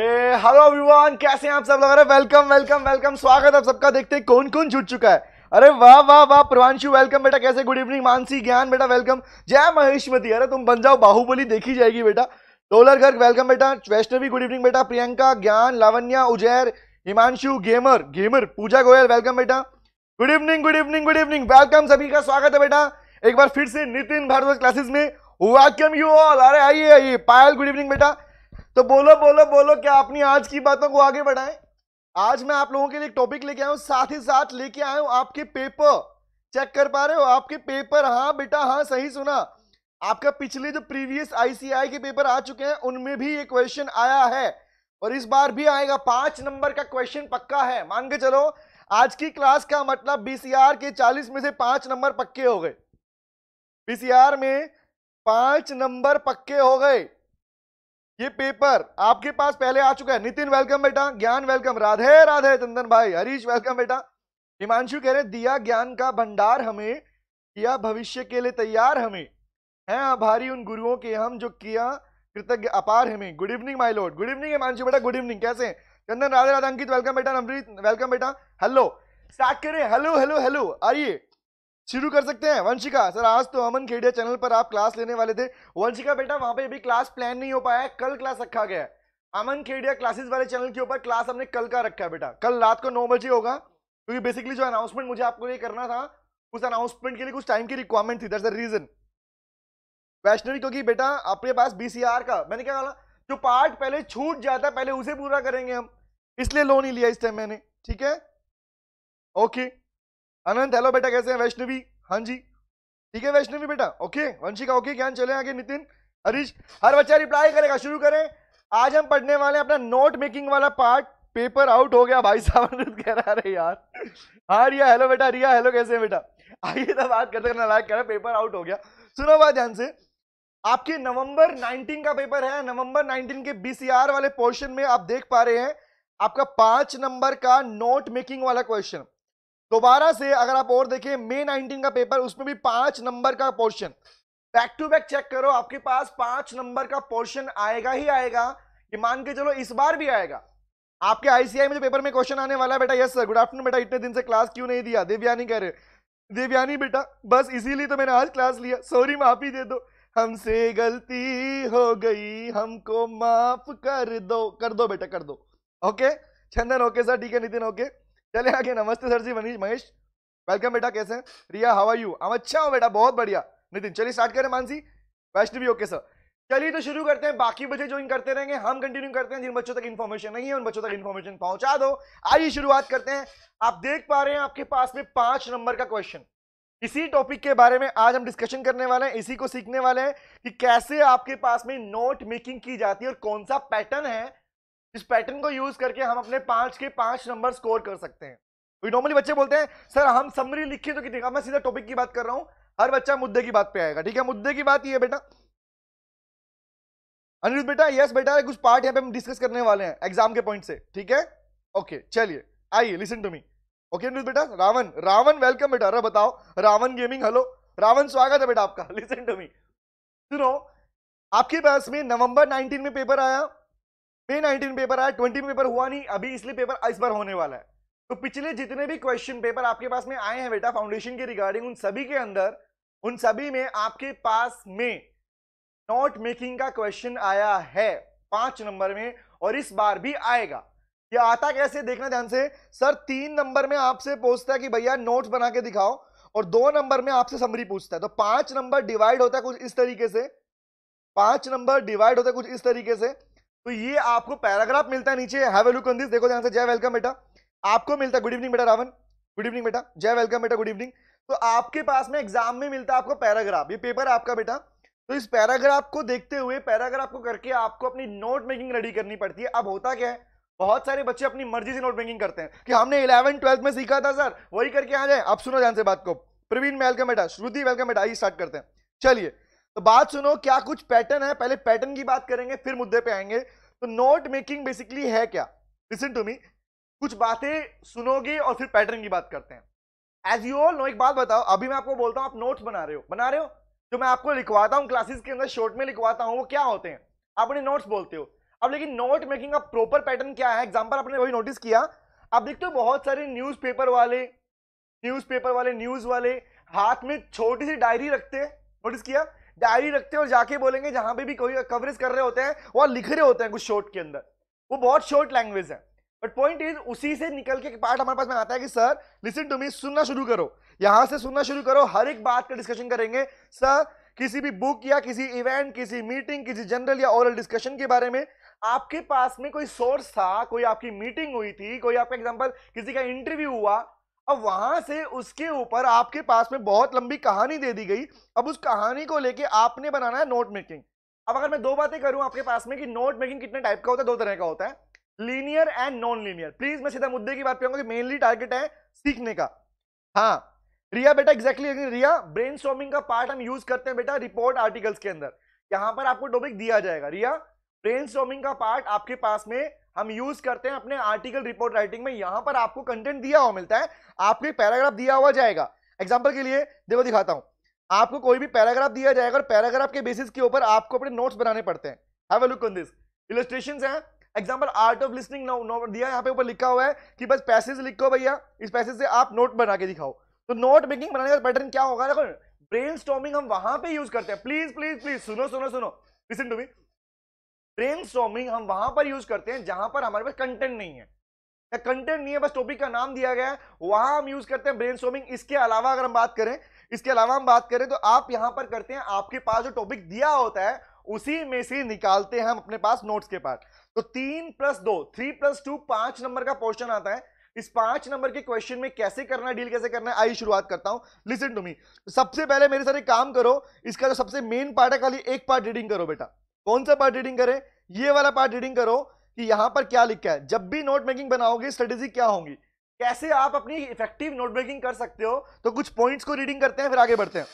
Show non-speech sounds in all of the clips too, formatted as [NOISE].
Hello everyone कैसे हैं आप सब लोग अरे वेलकम वेलकम वेलकम स्वागत आप सबका देखते हैं कौन कौन जुट चुका है अरे वाह वाह वाह प्रवांशु वेलकम बेटा कैसे गुड इवनिंग मानसी ज्ञान बेटा वेलकम जय महेशमती अरे तुम बन जाओ बाहुबली देखी जाएगी बेटा डोलर घर वेलकम बेटा वैष्णवी गुड इवनिंग बेटा Priyanka Gyan Lavanya Uzair Himanshu gamer gamer Pooja Goyal welcome बेटा good evening good evening good evening welcome सभी का स्वागत है बेटा एक बार फिर से नितिन भारद्वाज क्लासेस में वेलकम यू ऑल अरे आइए आइए पायल गुड इवनिंग बेटा तो बोलो बोलो बोलो क्या अपनी आज की बातों को आगे बढ़ाएं आज मैं आप लोगों के लिए टॉपिक लेके आया हूँ साथ ही साथ लेके आया हूँ आपके पेपर चेक कर पा रहे हो आपके पेपर हाँ बेटा हाँ सही सुना आपका पिछले जो प्रीवियस आईसीआई के पेपर आ चुके हैं उनमें भी ये क्वेश्चन आया है और इस बार भी आएगा पांच नंबर का क्वेश्चन पक्का है मान के चलो आज की क्लास का मतलब बीसीआर के चालीस में से पांच नंबर पक्के हो गए बीसीआर में पांच नंबर पक्के हो गए ये पेपर आपके पास पहले आ चुका है नितिन वेलकम बेटा ज्ञान वेलकम राधे राधे चंदन भाई हरीश वेलकम बेटा हिमांशु कह रहे दिया ज्ञान का भंडार हमें किया भविष्य के लिए तैयार हमें हैं आभारी उन गुरुओं के हम जो किया कृतज्ञ अपार हमें good evening my lord good evening Himanshu बेटा गुड इवनिंग कैसे चंदन राधे राधा अंकित वेलकम बेटा नमरीत वेलकम बेटा हेलो स्टार्ट करें हेलो हेलो हेलो आइए शुरू कर सकते हैं वंशिका सर आज तो अमन खेडिया चैनल पर आप क्लास लेने वाले थे वंशिका बेटा वहां पे अभी क्लास प्लान नहीं हो पाया है कल क्लास रखा गया है अमन खेडिया क्लासेस वाले चैनल के ऊपर क्लास हमने कल का रखा है बेटा कल रात को नौ बजे होगा क्योंकि तो बेसिकली जो अनाउंसमेंट मुझे आपको ये करना था उस अनाउंसमेंट के लिए कुछ टाइम की रिक्वायरमेंट थी दर रीजन वैष्णवी क्योंकि बेटा अपने पास बी का मैंने क्या कहा जो पार्ट पहले छूट जाता है पहले उसे पूरा करेंगे हम इसलिए लोन ही लिया इस टाइम मैंने ठीक है ओके okay. अनंत हेलो बेटा कैसे हैं वैष्णवी हाँ जी ठीक है वैष्णवी बेटा ओके वंशी का ओके ज्ञान चले आगे नितिन हरीश हर बच्चा रिप्लाई करेगा शुरू करें आज हम पढ़ने वाले अपना नोट मेकिंग वाला पार्ट पेपर आउट हो गया भाई साहब अनंत कह रहा है यार हाँ रिया हेलो बेटा रिया हेलो कैसे हैं बेटा आइए तो बात करते करना लायक कह रहा पेपर आउट हो गया सुनो बात ध्यान से आपके नवंबर 19 का पेपर है नवंबर 19 के आर वाले पोर्शन में आप देख पा रहे हैं आपका पांच नंबर का नोट मेकिंग वाला क्वेश्चन दोबारा से अगर आप और देखें मे 19 का पेपर उसमें भी पांच नंबर का portion back to back check करो आपके पास पांच नंबर का पोर्शन आएगा ही आएगा ये मान के चलो इस बार भी आएगा आपके आईसीआई में जो पेपर में क्वेश्चन आने वाला है बेटा यस सर गुड आफ्टरनून बेटा इतने दिन से क्लास क्यों नहीं दिया देवयानी कह रहे देवयानी बेटा बस इसीलिए तो मैंने आज क्लास लिया सॉरी माफी दे दो हमसे गलती हो गई हमको माफ कर दो कर दो बेटा कर दो ओके चंदन ओके सर ठीक है नितिन ओके चले आगे नमस्ते सर जी मनीष महेश वेलकम बेटा कैसे हैं रिया हवा यू हम अच्छा हो बेटा बहुत बढ़िया नितिन चलिए स्टार्ट करें मानसी वैष्णवी ओके सर चलिए तो शुरू करते हैं बाकी बच्चे ज्वाइन करते रहेंगे हम कंटिन्यू करते हैं जिन बच्चों तक इन्फॉर्मेशन नहीं है उन बच्चों तक इन्फॉर्मेशन पहुंचा दो आइए शुरुआत करते हैं आप देख पा रहे हैं आपके पास में पांच नंबर का क्वेश्चन इसी टॉपिक के बारे में आज हम डिस्कशन करने वाले हैं इसी को सीखने वाले हैं कि कैसे आपके पास में नोट मेकिंग की जाती है और कौन सा पैटर्न है इस पैटर्न को यूज करके हम अपने पांच के पांच नंबर स्कोर कर सकते हैं नॉर्मली तो बच्चे बोलते हैं सर हम समरी लिखे तो कितने मैं सीधा टॉपिक की बात कर रहा हूं हर बच्चा मुद्दे की बात पे आएगा ठीक है मुद्दे की बात ये बेटा अनिरुद्ध बेटा यस बेटा कुछ पार्ट यहाँ पे हम डिस्कस करने वाले हैं एग्जाम के पॉइंट से ठीक है ओके चलिए आइए listen to me okay Aniruddh बेटा रावण रावण वेलकम बेटा अरे बताओ रावण गेमिंग हेलो रावण स्वागत है बेटा आपका लिसन टू मी सुनो आपके पास में नवंबर 19 में पेपर आया पे नाइनटीन पेपर आया ट्वेंटी पेपर हुआ नहीं अभी इसलिए पेपर इस बार होने वाला है तो पिछले जितने भी क्वेश्चन पेपर आपके पास में आए हैं बेटा फाउंडेशन के रिगार्डिंग उन सभी के अंदर उन सभी में आपके पास में नॉट मेकिंग का क्वेश्चन आया है पांच नंबर में और इस बार भी आएगा ये आता कैसे देखना ध्यान से सर तीन नंबर में आपसे पूछता है कि भैया नोट बना के दिखाओ और दो नंबर में आपसे समरी पूछता है तो पांच नंबर डिवाइड होता है कुछ इस तरीके से पांच नंबर डिवाइड होता है कुछ इस तरीके से तो ये आपको पैराग्राफ मिलता है नीचे have a look on this देखो ध्यान से जय वेलकम बेटा आपको मिलता है गुड इवनिंग बेटा रावन गुड इवनिंग बेटा जय वेलकम बेटा गुड इवनिंग तो आपके पास में एग्जाम में मिलता है आपको पैराग्राफ ये पेपर आपका बेटा तो इस पैराग्राफ को देखते हुए पैराग्राफ को करके आपको अपनी नोट मेकिंग रेडी करनी पड़ती है अब होता क्या है बहुत सारे बच्चे अपनी मर्जी से नोट मेकिंग करते हैं कि हमने इलेवन ट्वेल्थ में सीखा था सर वही करके आ जाए आप सुनो ध्यान से बात को प्रवीण वेलकम बेटा श्रुति वेलकम बेटा आइए स्टार्ट करते हैं चलिए तो बात सुनो क्या कुछ पैटर्न है पहले पैटर्न की बात करेंगे फिर मुद्दे पे आएंगे तो नोट मेकिंग बेसिकली है क्या लिसन टू मी कुछ बातें सुनोगे और फिर पैटर्न की बात करते हैं एज यू ऑल नो एक बात बताओ अभी मैं आपको बोलता हूँ आप नोट्स बना रहे हो बना रहे हो जो मैं आपको लिखवाता हूँ क्लासेस के अंदर शॉर्ट में लिखवाता हूँ वो क्या होते हैं आप अपने नोट्स बोलते हो अब लेकिन नोट मेकिंग का प्रॉपर पैटर्न क्या है एग्जाम्पल आपने वही नोटिस किया आप देखते हो बहुत सारे न्यूज वाले न्यूज वाले न्यूज़ वाले हाथ में छोटी सी डायरी रखते हैं नोटिस किया डायरी रखते हैं और जाके बोलेंगे जहां पे भी कोई कवरेज कर रहे होते हैं वहां लिख रहे होते हैं कुछ शॉर्ट के अंदर वो बहुत शॉर्ट लैंग्वेज है बट पॉइंट इज उसी से निकल के पार्ट हमारे पास में आता है कि सर लिसन टू मी सुनना शुरू करो यहाँ से सुनना शुरू करो हर एक बात का डिस्कशन करेंगे सर किसी भी बुक या किसी इवेंट किसी मीटिंग किसी जनरल या ओरल डिस्कशन के बारे में आपके पास में कोई सोर्स था कोई आपकी मीटिंग हुई थी कोई आपका एग्जाम्पल किसी का इंटरव्यू हुआ अब वहां से उसके ऊपर आपके पास में बहुत लंबी कहानी दे दी गई अब उस कहानी को लेके आपने बनाना है नोट मेकिंग अब अगर मैं दो बातें करूं आपके पास में कि नोट मेकिंग कितने टाइप का होता है दो तरह का होता है linear and non linear please मैं सीधा मुद्दे की बात करूंगा कि मेनली टारगेट है सीखने का हाँ रिया बेटा एग्जैक्टली exactly, रिया ब्रेन का पार्ट हम यूज करते हैं बेटा रिपोर्ट आर्टिकल्स के अंदर यहां पर आपको टॉपिक दिया जाएगा रिया ब्रेन का पार्ट आपके पास में हम यूज करते हैं अपने आर्टिकल रिपोर्ट राइटिंग में यहां पर आपको कंटेंट दिया हुआ मिलता है आपको पैराग्राफ दिया हुआ जाएगा एग्जाम्पल के लिए देखो दिखाता हूं आपको कोई भी पैराग्राफ दिया जाएगा और पैराग्राफ के बेसिस के ऊपर आपको अपने नोट्स बनाने पड़ते हैं have a look on this illustration है एग्जाम्पल आर्ट ऑफ लिस्निंग दिया यहाँ पे ऊपर लिखा हुआ है कि बस पैसेज लिखो भैया इस पैसेज से आप नोट बना के दिखाओ तो नोट मेकिंग बनाने का पैटर्न क्या होगा देखो ब्रेन हम वहां पर यूज करते हैं प्लीज प्लीज प्लीज सुनो सुनो सुनो लिसन टू मी ब्रेन हम वहां पर यूज करते हैं जहां पर हमारे पास कंटेंट नहीं है या कंटेंट नहीं है बस टॉपिक का नाम दिया गया है वहां हम यूज करते हैं ब्रेन इसके अलावा अगर हम बात करें इसके अलावा हम बात करें तो आप यहां पर करते हैं आपके पास जो टॉपिक दिया होता है उसी में से निकालते हैं हम अपने पास नोट्स के पास तो तीन प्लस दो थ्री प्लस टू पांच नंबर का पोर्शन आता है इस पांच नंबर के क्वेश्चन में कैसे करना है डील कैसे करना है आई शुरुआत करता हूं लिसन टू मी सबसे पहले मेरे सारे काम करो इसका जो सबसे मेन पार्ट है खाली एक पार्ट रीडिंग करो बेटा कौन सा पार्ट रीडिंग करें ये वाला पार्ट रीडिंग करो कि यहां पर क्या लिखा है जब भी नोट मेकिंग बनाओगे स्ट्रेटेजी क्या होंगी कैसे आप अपनी इफेक्टिव नोट मेकिंग कर सकते हो तो कुछ पॉइंट्स को रीडिंग करते हैं फिर आगे बढ़ते हैं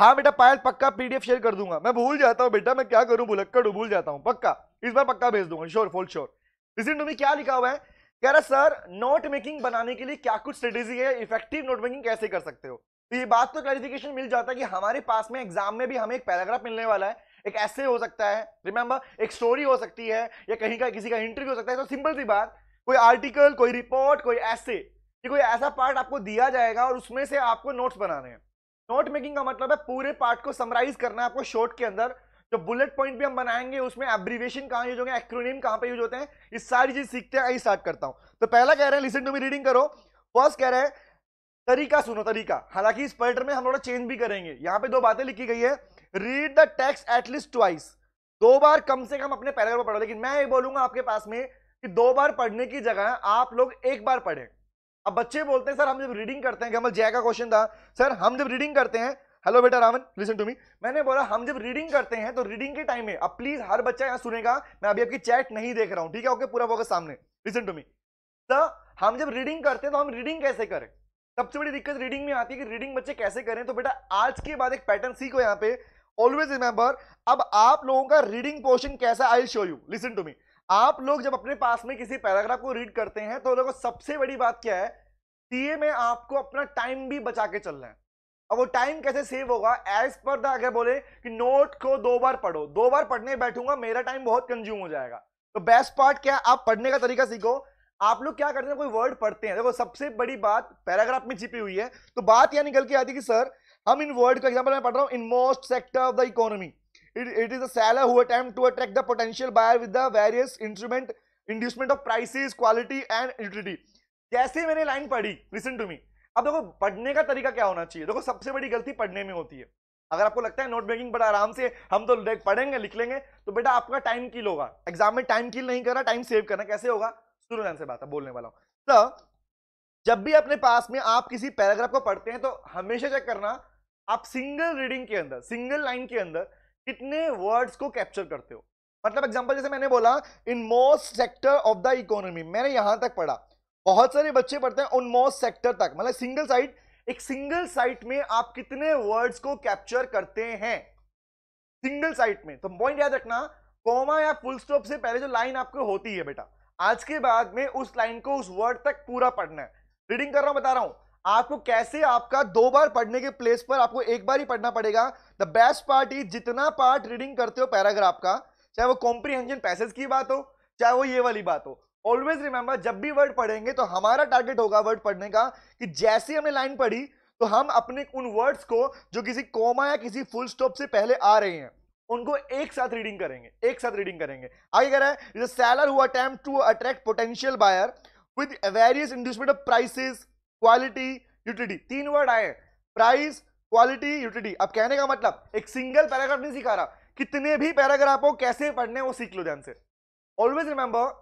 हाँ बेटा पायल पक्का पीडीएफ शेयर कर दूंगा मैं भूल जाता हूँ बेटा मैं क्या करूँ भुलक्कड़ भूल जाता हूँ पक्का इस बार पक्का भेज दूंगा श्योर फोल श्योर लिसन टू क्या लिखा हुआ है कह रहा सर नोट मेकिंग बनाने के लिए क्या कुछ स्ट्रेटेजी है इफेक्टिव नोट मेकिंग कैसे कर सकते हो तो ये बात तो क्लैरिफिकेशन मिल जाता है कि हमारे पास में एग्जाम में भी हमें एक पैराग्राफ मिलने वाला है एक ऐसे हो सकता है रिमेंबर एक स्टोरी हो सकती है या कहीं का किसी का इंटरव्यू हो सकता है तो सिंपल सी बात कोई आर्टिकल कोई रिपोर्ट कोई ऐसे कि कोई ऐसा पार्ट आपको दिया जाएगा और उसमें से आपको नोट्स बनाने हैं नोट मेकिंग का मतलब है पूरे पार्ट को समराइज करना है आपको शॉर्ट के अंदर जो बुलेट पॉइंट भी हम बनाएंगे उसमें एब्रीवेशन कहाँ यूज होंगे एक्रोनिम कहाँ पे यूज होते हैं ये सारी चीज सीखते हैं आई स्टार्ट करता हूँ तो पहला कह रहे हैं लिसन टू मी रीडिंग करो फर्स्ट कह रहे हैं तरीका सुनो तरीका हालांकि इस पर्टर में हम थोड़ा चेंज भी करेंगे यहाँ पे दो बातें लिखी गई है read the text at least twice दो बार कम से कम अपने पैराग्राफ पढ़ो लेकिन मैं ये बोलूंगा आपके पास में कि दो बार पढ़ने की जगह आप लोग एक बार पढ़ें अब बच्चे बोलते हैं सर हम जब रीडिंग करते हैं कमल जय का क्वेश्चन था सर हम जब रीडिंग करते हैं हेलो बेटा रामन लिसन टू मी मैंने बोला हम जब रीडिंग करते हैं तो रीडिंग के टाइम में अब प्लीज हर बच्चा यहाँ सुनेगा मैं अभी आपकी चैट नहीं देख रहा हूँ ठीक है ओके पूरा फोकस सामने लिसन टू मी तो हम जब रीडिंग करते हैं तो हम रीडिंग कैसे करें सबसे बड़ी दिक्कत रीडिंग में आती है कि रीडिंग बच्चे कैसे करें तो बेटा आज के बाद एक पैटर्न सीखो यहाँ पे ऑलवेज रिमेंबर अब आप लोगों का रीडिंग पोर्शन कैसा I show you listen to me आप लोग जब अपने पास में किसी पैराग्राफ को रीड करते हैं तो देखो सबसे बड़ी बात क्या है सीए में आपको अपना टाइम भी बचा के चलना है अब वो टाइम कैसे सेव होगा एज पर द अगर बोले कि नोट को दो बार पढ़ो दो बार पढ़ने बैठूंगा मेरा टाइम बहुत कंज्यूम हो जाएगा तो बेस्ट पार्ट क्या आप पढ़ने का तरीका सीखो आप लोग क्या करते हैं कोई वर्ड पढ़ते हैं देखो सबसे बड़ी बात पैराग्राफ में छिपी हुई है तो बात यह निकल के आती कि सर हम इन वर्ड का एग्जाम्पल मैं पढ़ रहा हूँ in most sector of the economy it it is a seller to attract the potential buyer with the various instrument inducement of prices quality and utility जैसे मैंने लाइन पढ़ी लिसन टू मी अब देखो पढ़ने का तरीका क्या होना चाहिए देखो सबसे बड़ी गलती पढ़ने में होती है अगर आपको लगता है नोट मेकिंग बड़ा आराम से हम तो पढ़ेंगे लिख लेंगे तो बेटा आपका टाइम किल होगा एग्जाम में टाइम किल नहीं करना टाइम सेव करना कैसे होगा सूर्यनारायण से बात है बोलने वाला हूँ तो जब भी अपने पास में आप किसी पैराग्राफ को पढ़ते हैं तो हमेशा चेक करना आप सिंगल रीडिंग के अंदर सिंगल लाइन के अंदर कितने वर्ड्स को कैप्चर करते हो मतलब एग्जांपल जैसे मैंने बोला in most sector of the economy मैंने यहां तक पढ़ा बहुत सारे बच्चे पढ़ते हैं उन मोस्ट सेक्टर तक मतलब सिंगल साइट एक सिंगल साइट में आप कितने वर्ड्स को कैप्चर करते हैं सिंगल साइट में तो पॉइंट याद रखना कोमा या फुल स्टॉप से पहले जो लाइन आपको होती है बेटा आज के बाद में उस लाइन को उस वर्ड तक पूरा पढ़ना है रीडिंग कर रहा हूं बता रहा हूं आपको कैसे आपका दो बार पढ़ने के प्लेस पर आपको एक बार ही पढ़ना पड़ेगा द बेस्ट पार्ट इज जितना पार्ट रीडिंग करते हो पैराग्राफ का चाहे वो कॉम्प्रीहेंजन पैसेज की बात हो चाहे वो ये वाली बात हो ऑलवेज रिमेंबर जब भी वर्ड पढ़ेंगे तो हमारा टारगेट होगा वर्ड पढ़ने का कि जैसे हमने लाइन पढ़ी तो हम अपने उन वर्ड्स को जो किसी कोमा या किसी फुल स्टॉप से पहले आ रहे हैं उनको एक साथ रीडिंग करेंगे एक साथ रीडिंग करेंगे आगे कह रहा है सैलर हुआ attempt to attract potential buyer with various inducement of prices quality utility तीन वर्ड आए प्राइस क्वालिटी यूटिलिटी अब कहने का मतलब एक सिंगल पैराग्राफ नहीं सिखा रहा कितने भी पैराग्राफ हो कैसे पढ़ने वो सीख लो ध्यान से ऑलवेज रिमेंबर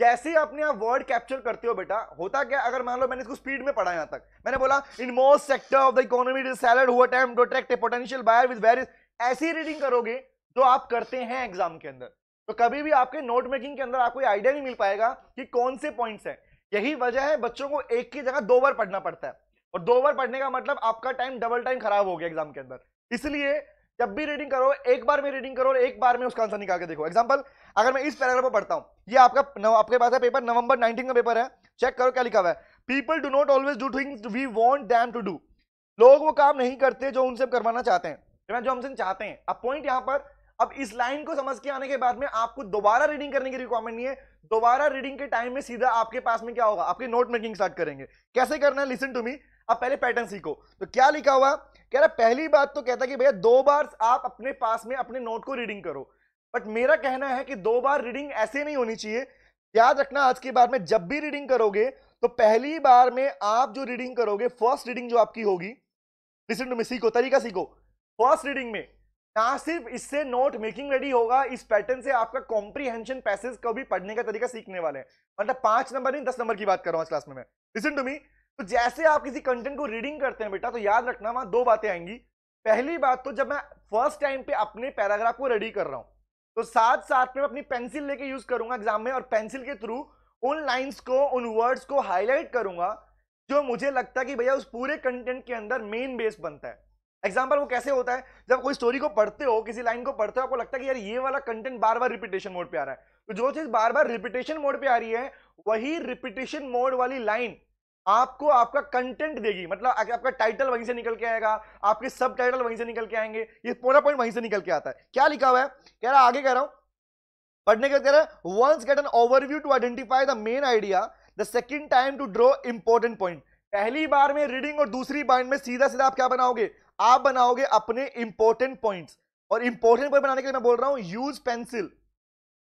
जैसे अपने आप वर्ड कैप्चर करते हो बेटा होता क्या अगर मान लो मैंने इसको स्पीड में पढ़ा यहाँ तक मैंने बोला in most sector of the economy is sold who to attract a potential buyer with various ऐसी रीडिंग करोगे जो आप करते हैं एग्जाम के अंदर तो कभी भी आपके नोट मेकिंग के अंदर आपको आइडिया नहीं मिल पाएगा कि कौन से पॉइंट्स हैं यही वजह है बच्चों को एक की जगह दो बार पढ़ना पड़ता है और दो बार पढ़ने का मतलब आपका टाइम डबल टाइम खराब हो गया एग्जाम के अंदर इसलिए जब भी रीडिंग करो एक बार में रीडिंग करो और एक बार में उसका आंसर निकाल के देखो एग्जाम्पल अगर मैं इस पैराग्राफ पर पढ़ता हूँ ये आपका नव, आपके पास है पेपर नवंबर नाइनटीन का पेपर है चेक करो क्या लिखा हुआ है people do not always do things we want them to do लोग वो काम नहीं करते जो उनसे करवाना चाहते हैं जो हमसे चाहते हैं अब पॉइंट यहाँ पर अब इस लाइन को समझ के आने के बाद में आपको दोबारा रीडिंग करने की रिक्वायरमेंट नहीं है दोबारा रीडिंग के टाइम में सीधा आपके पास में क्या होगा आपके नोट मेकिंग स्टार्ट करेंगे कैसे करना है लिसन टू मी अब पहले पैटर्न सीखो तो क्या लिखा हुआ कह रहा पहली बात तो कहता कि भैया दो बार आप अपने पास में अपने नोट को रीडिंग करो बट मेरा कहना है कि दो बार रीडिंग ऐसे नहीं होनी चाहिए याद रखना आज की बार में जब भी रीडिंग करोगे तो पहली बार में आप जो रीडिंग करोगे फर्स्ट रीडिंग जो आपकी होगी लिसन टू मी सीखो तरीका सीखो फर्स्ट रीडिंग में ना हाँ, सिर्फ इससे नोट मेकिंग रेडी होगा इस पैटर्न से आपका कॉम्प्रीहेंशन पैसेज को भी पढ़ने का तरीका सीखने वाले हैं मतलब पांच नंबर नहीं दस नंबर की बात कर रहा हूँ क्लास में मैं लिसन टू मी तो जैसे आप किसी कंटेंट को रीडिंग करते हैं बेटा तो याद रखना वहां दो बातें आएंगी पहली बात तो जब मैं फर्स्ट टाइम पे अपने पैराग्राफ को रेडी कर रहा हूँ तो साथ साथ में अपनी पेंसिल लेके यूज करूंगा एग्जाम में और पेंसिल के थ्रू उन लाइन्स को उन वर्ड्स को हाईलाइट करूंगा जो मुझे लगता है कि भैया उस पूरे कंटेंट के अंदर मेन बेस बनता है एग्जाम्पल वो कैसे होता है जब कोई स्टोरी को पढ़ते हो किसी लाइन को पढ़ते हो आपको लगता है कि यार ये वाला कंटेंट बार बार रिपीटेशन मोड पे आ रहा है तो जो चीज बार बार रिपीटेशन मोड पे आ रही है वही रिपीटेशन मोड वाली लाइन आपको आपका कंटेंट देगी मतलब आपका टाइटल वहीं से निकल के आएगा आपके सब टाइटल वहीं से निकल के आएंगे ये पूरा पॉइंट वहीं से निकल के आता है क्या लिखा हुआ है कह रहा आगे कह रहा हूं पढ़ने के कह रहा है once get an overview to identify the main idea the second time to draw important point पहली बार में रीडिंग और दूसरी बाइंड में सीधा सीधा आप क्या बनाओगे आप बनाओगे अपने इंपॉर्टेंट पॉइंट्स और इंपॉर्टेंट पॉइंट बनाने के लिए मैं बोल रहा हूं यूज पेंसिल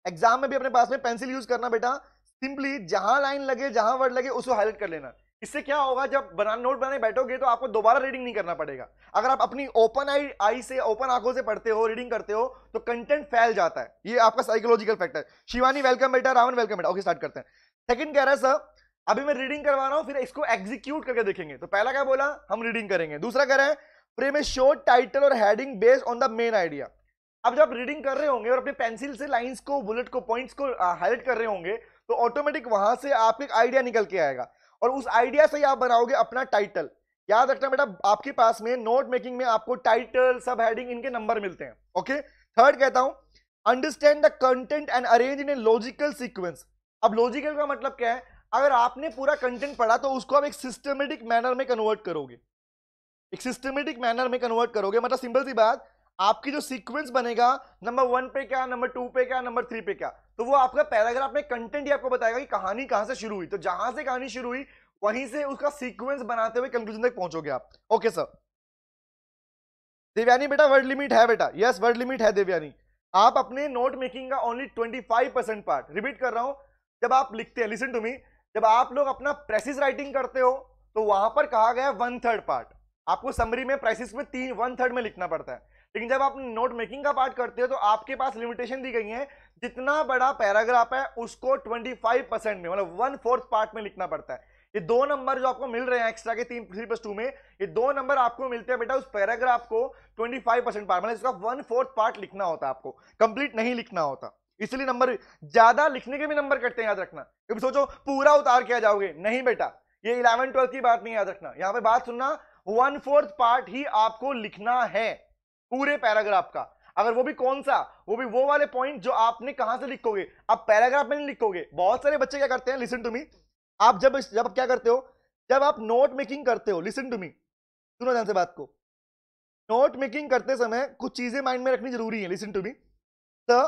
एग्जाम में भी अपने पास में पेंसिल यूज करना बेटा सिंपली जहां लाइन लगे जहां वर्ड लगे उसको हाईलाइट कर लेना इससे क्या होगा जब बना नोट बनाने बैठोगे तो आपको दोबारा रीडिंग नहीं करना पड़ेगा अगर आप अपनी ओपन आई आई से ओपन आंखों से पढ़ते हो रीडिंग करते हो तो कंटेंट फैल जाता है ये आपका साइकोलॉजिकल फैक्टर है शिवानी वेलकम बेटा रावन वेलकम बेटा ओके स्टार्ट करते हैं सेकंड कह रहा है सर अभी मैं रीडिंग करवा रहा हूँ फिर इसको एग्जीक्यूट करके देखेंगे तो पहला क्या बोला हम रीडिंग करेंगे दूसरा कह रहे हैं फ्रेम ए शोर्ट टाइटल और heading based on the main idea अब जब आप रीडिंग कर रहे होंगे और अपने पेंसिल से लाइंस को बुलेट को पॉइंट्स को हाईलाइट कर रहे होंगे तो ऑटोमेटिक वहां से आपके आइडिया निकल के आएगा और उस आइडिया से ही आप बनाओगे अपना टाइटल याद रखना बेटा आपके पास में नोट मेकिंग में आपको टाइटल सब हेडिंग इनके नंबर मिलते हैं ओके थर्ड कहता हूं understand the content and arrange in a logical sequence अब लॉजिकल का मतलब क्या है अगर आपने पूरा कंटेंट पढ़ा तो उसको आप एक सिस्टमेटिक मैनर में कन्वर्ट करोगे एक सिस्टमेटिक मैनर में कन्वर्ट करोगे मतलब सिंपल सी बात आपकी जो सीक्वेंस बनेगा नंबर वन पे क्या नंबर टू पे क्या नंबर थ्री पे क्या तो वो आपका पैराग्राफ में कंटेंट ही आपको बताएगा कि कहानी कहां से शुरू हुई तो जहां से कहानी शुरू हुई वहीं से उसका सीक्वेंस बनाते हुए कंक्लूजन तक पहुंचोगे आप ओके सर देवयानी बेटा वर्ड लिमिट है बेटा यस वर्ड लिमिट है देवयानी आप अपने नोट मेकिंग का only twenty five percent part repeat कर रहा हूं जब आप लिखते हैं लिसन टू मी जब आप लोग अपना प्रेसिस राइटिंग करते हो तो वहां पर कहा गया वन थर्ड पार्ट आपको समरी में प्राइसिस में तीन वन थर्ड में लिखना पड़ता है लेकिन जब आप नोट मेकिंग का पार्ट करते हो तो आपके पास लिमिटेशन दी गई है जितना बड़ा पैराग्राफ है उसको 25 परसेंट में मतलब वन फोर्थ पार्ट में लिखना पड़ता है ये दो नंबर जो आपको मिल रहे हैं एक्स्ट्रा के तीन थ्री प्लस टू में ये दो नंबर आपको मिलते हैं बेटा उस पैराग्राफ को 25 परसेंट पार्ट मतलब इसका वन फोर्थ पार्ट लिखना होता है आपको कंप्लीट नहीं लिखना होता इसलिए नंबर ज्यादा लिखने के भी नंबर कटते हैं याद रखना क्योंकि सोचो पूरा उतार किया जाओगे नहीं बेटा ये इलेवन ट्वेल्थ की बात नहीं याद रखना यहाँ पे बात सुनना वन फोर्थ पार्ट ही आपको लिखना है पूरे पैराग्राफ का अगर वो भी कौन सा वो भी वो वाले पॉइंट जो आपने कहां से लिखोगे आप पैराग्राफ में नहीं लिखोगे बहुत सारे बच्चे क्या करते हैं लिसन टू मी आप जब जब क्या करते हो जब आप नोट मेकिंग करते हो लिसन टू मी सुनो ध्यान से बात को नोट मेकिंग करते समय कुछ चीजें माइंड में रखनी जरूरी है लिसन टू मी तो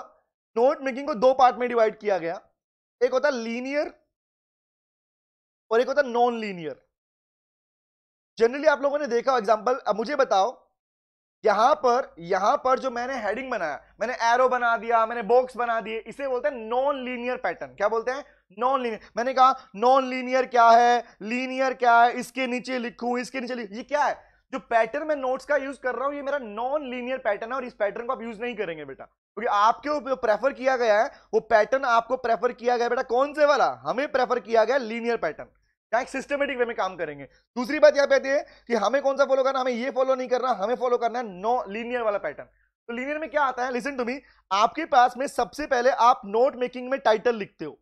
नोट मेकिंग को दो पार्ट में डिवाइड किया गया एक होता लीनियर और एक होता नॉन लीनियर जनरली आप लोगों ने देखा एग्जाम्पल अब मुझे बताओ यहां पर यहां पर जो मैंने हेडिंग बनाया मैंने एरो बना दिया मैंने बॉक्स बना दिए इसे बोलते हैं नॉन लीनियर पैटर्न क्या बोलते हैं नॉन लीनियर मैंने कहा नॉन लीनियर क्या है लीनियर क्या है इसके नीचे लिखू इसके नीचे लिखू ये क्या है जो पैटर्न मैं नोट्स का यूज कर रहा हूं ये मेरा नॉन लीनियर पैटर्न है और इस पैटर्न को आप यूज नहीं करेंगे बेटा क्योंकि आपके ऊपर प्रेफर किया गया है वो पैटर्न आपको प्रेफर किया गया बेटा कौन से वाला हमें प्रेफर किया गया लीनियर पैटर्न क्या एक सिस्टमेटिक वे में काम करेंगे दूसरी बात यहाँ पे आती है कि हमें कौन सा फॉलो करना हमें ये फॉलो नहीं करना हमें फॉलो करना है नो लीनियर वाला पैटर्न तो लीनियर में क्या आता है लिसन टू मी आपके पास में सबसे पहले आप नोट मेकिंग में टाइटल लिखते हो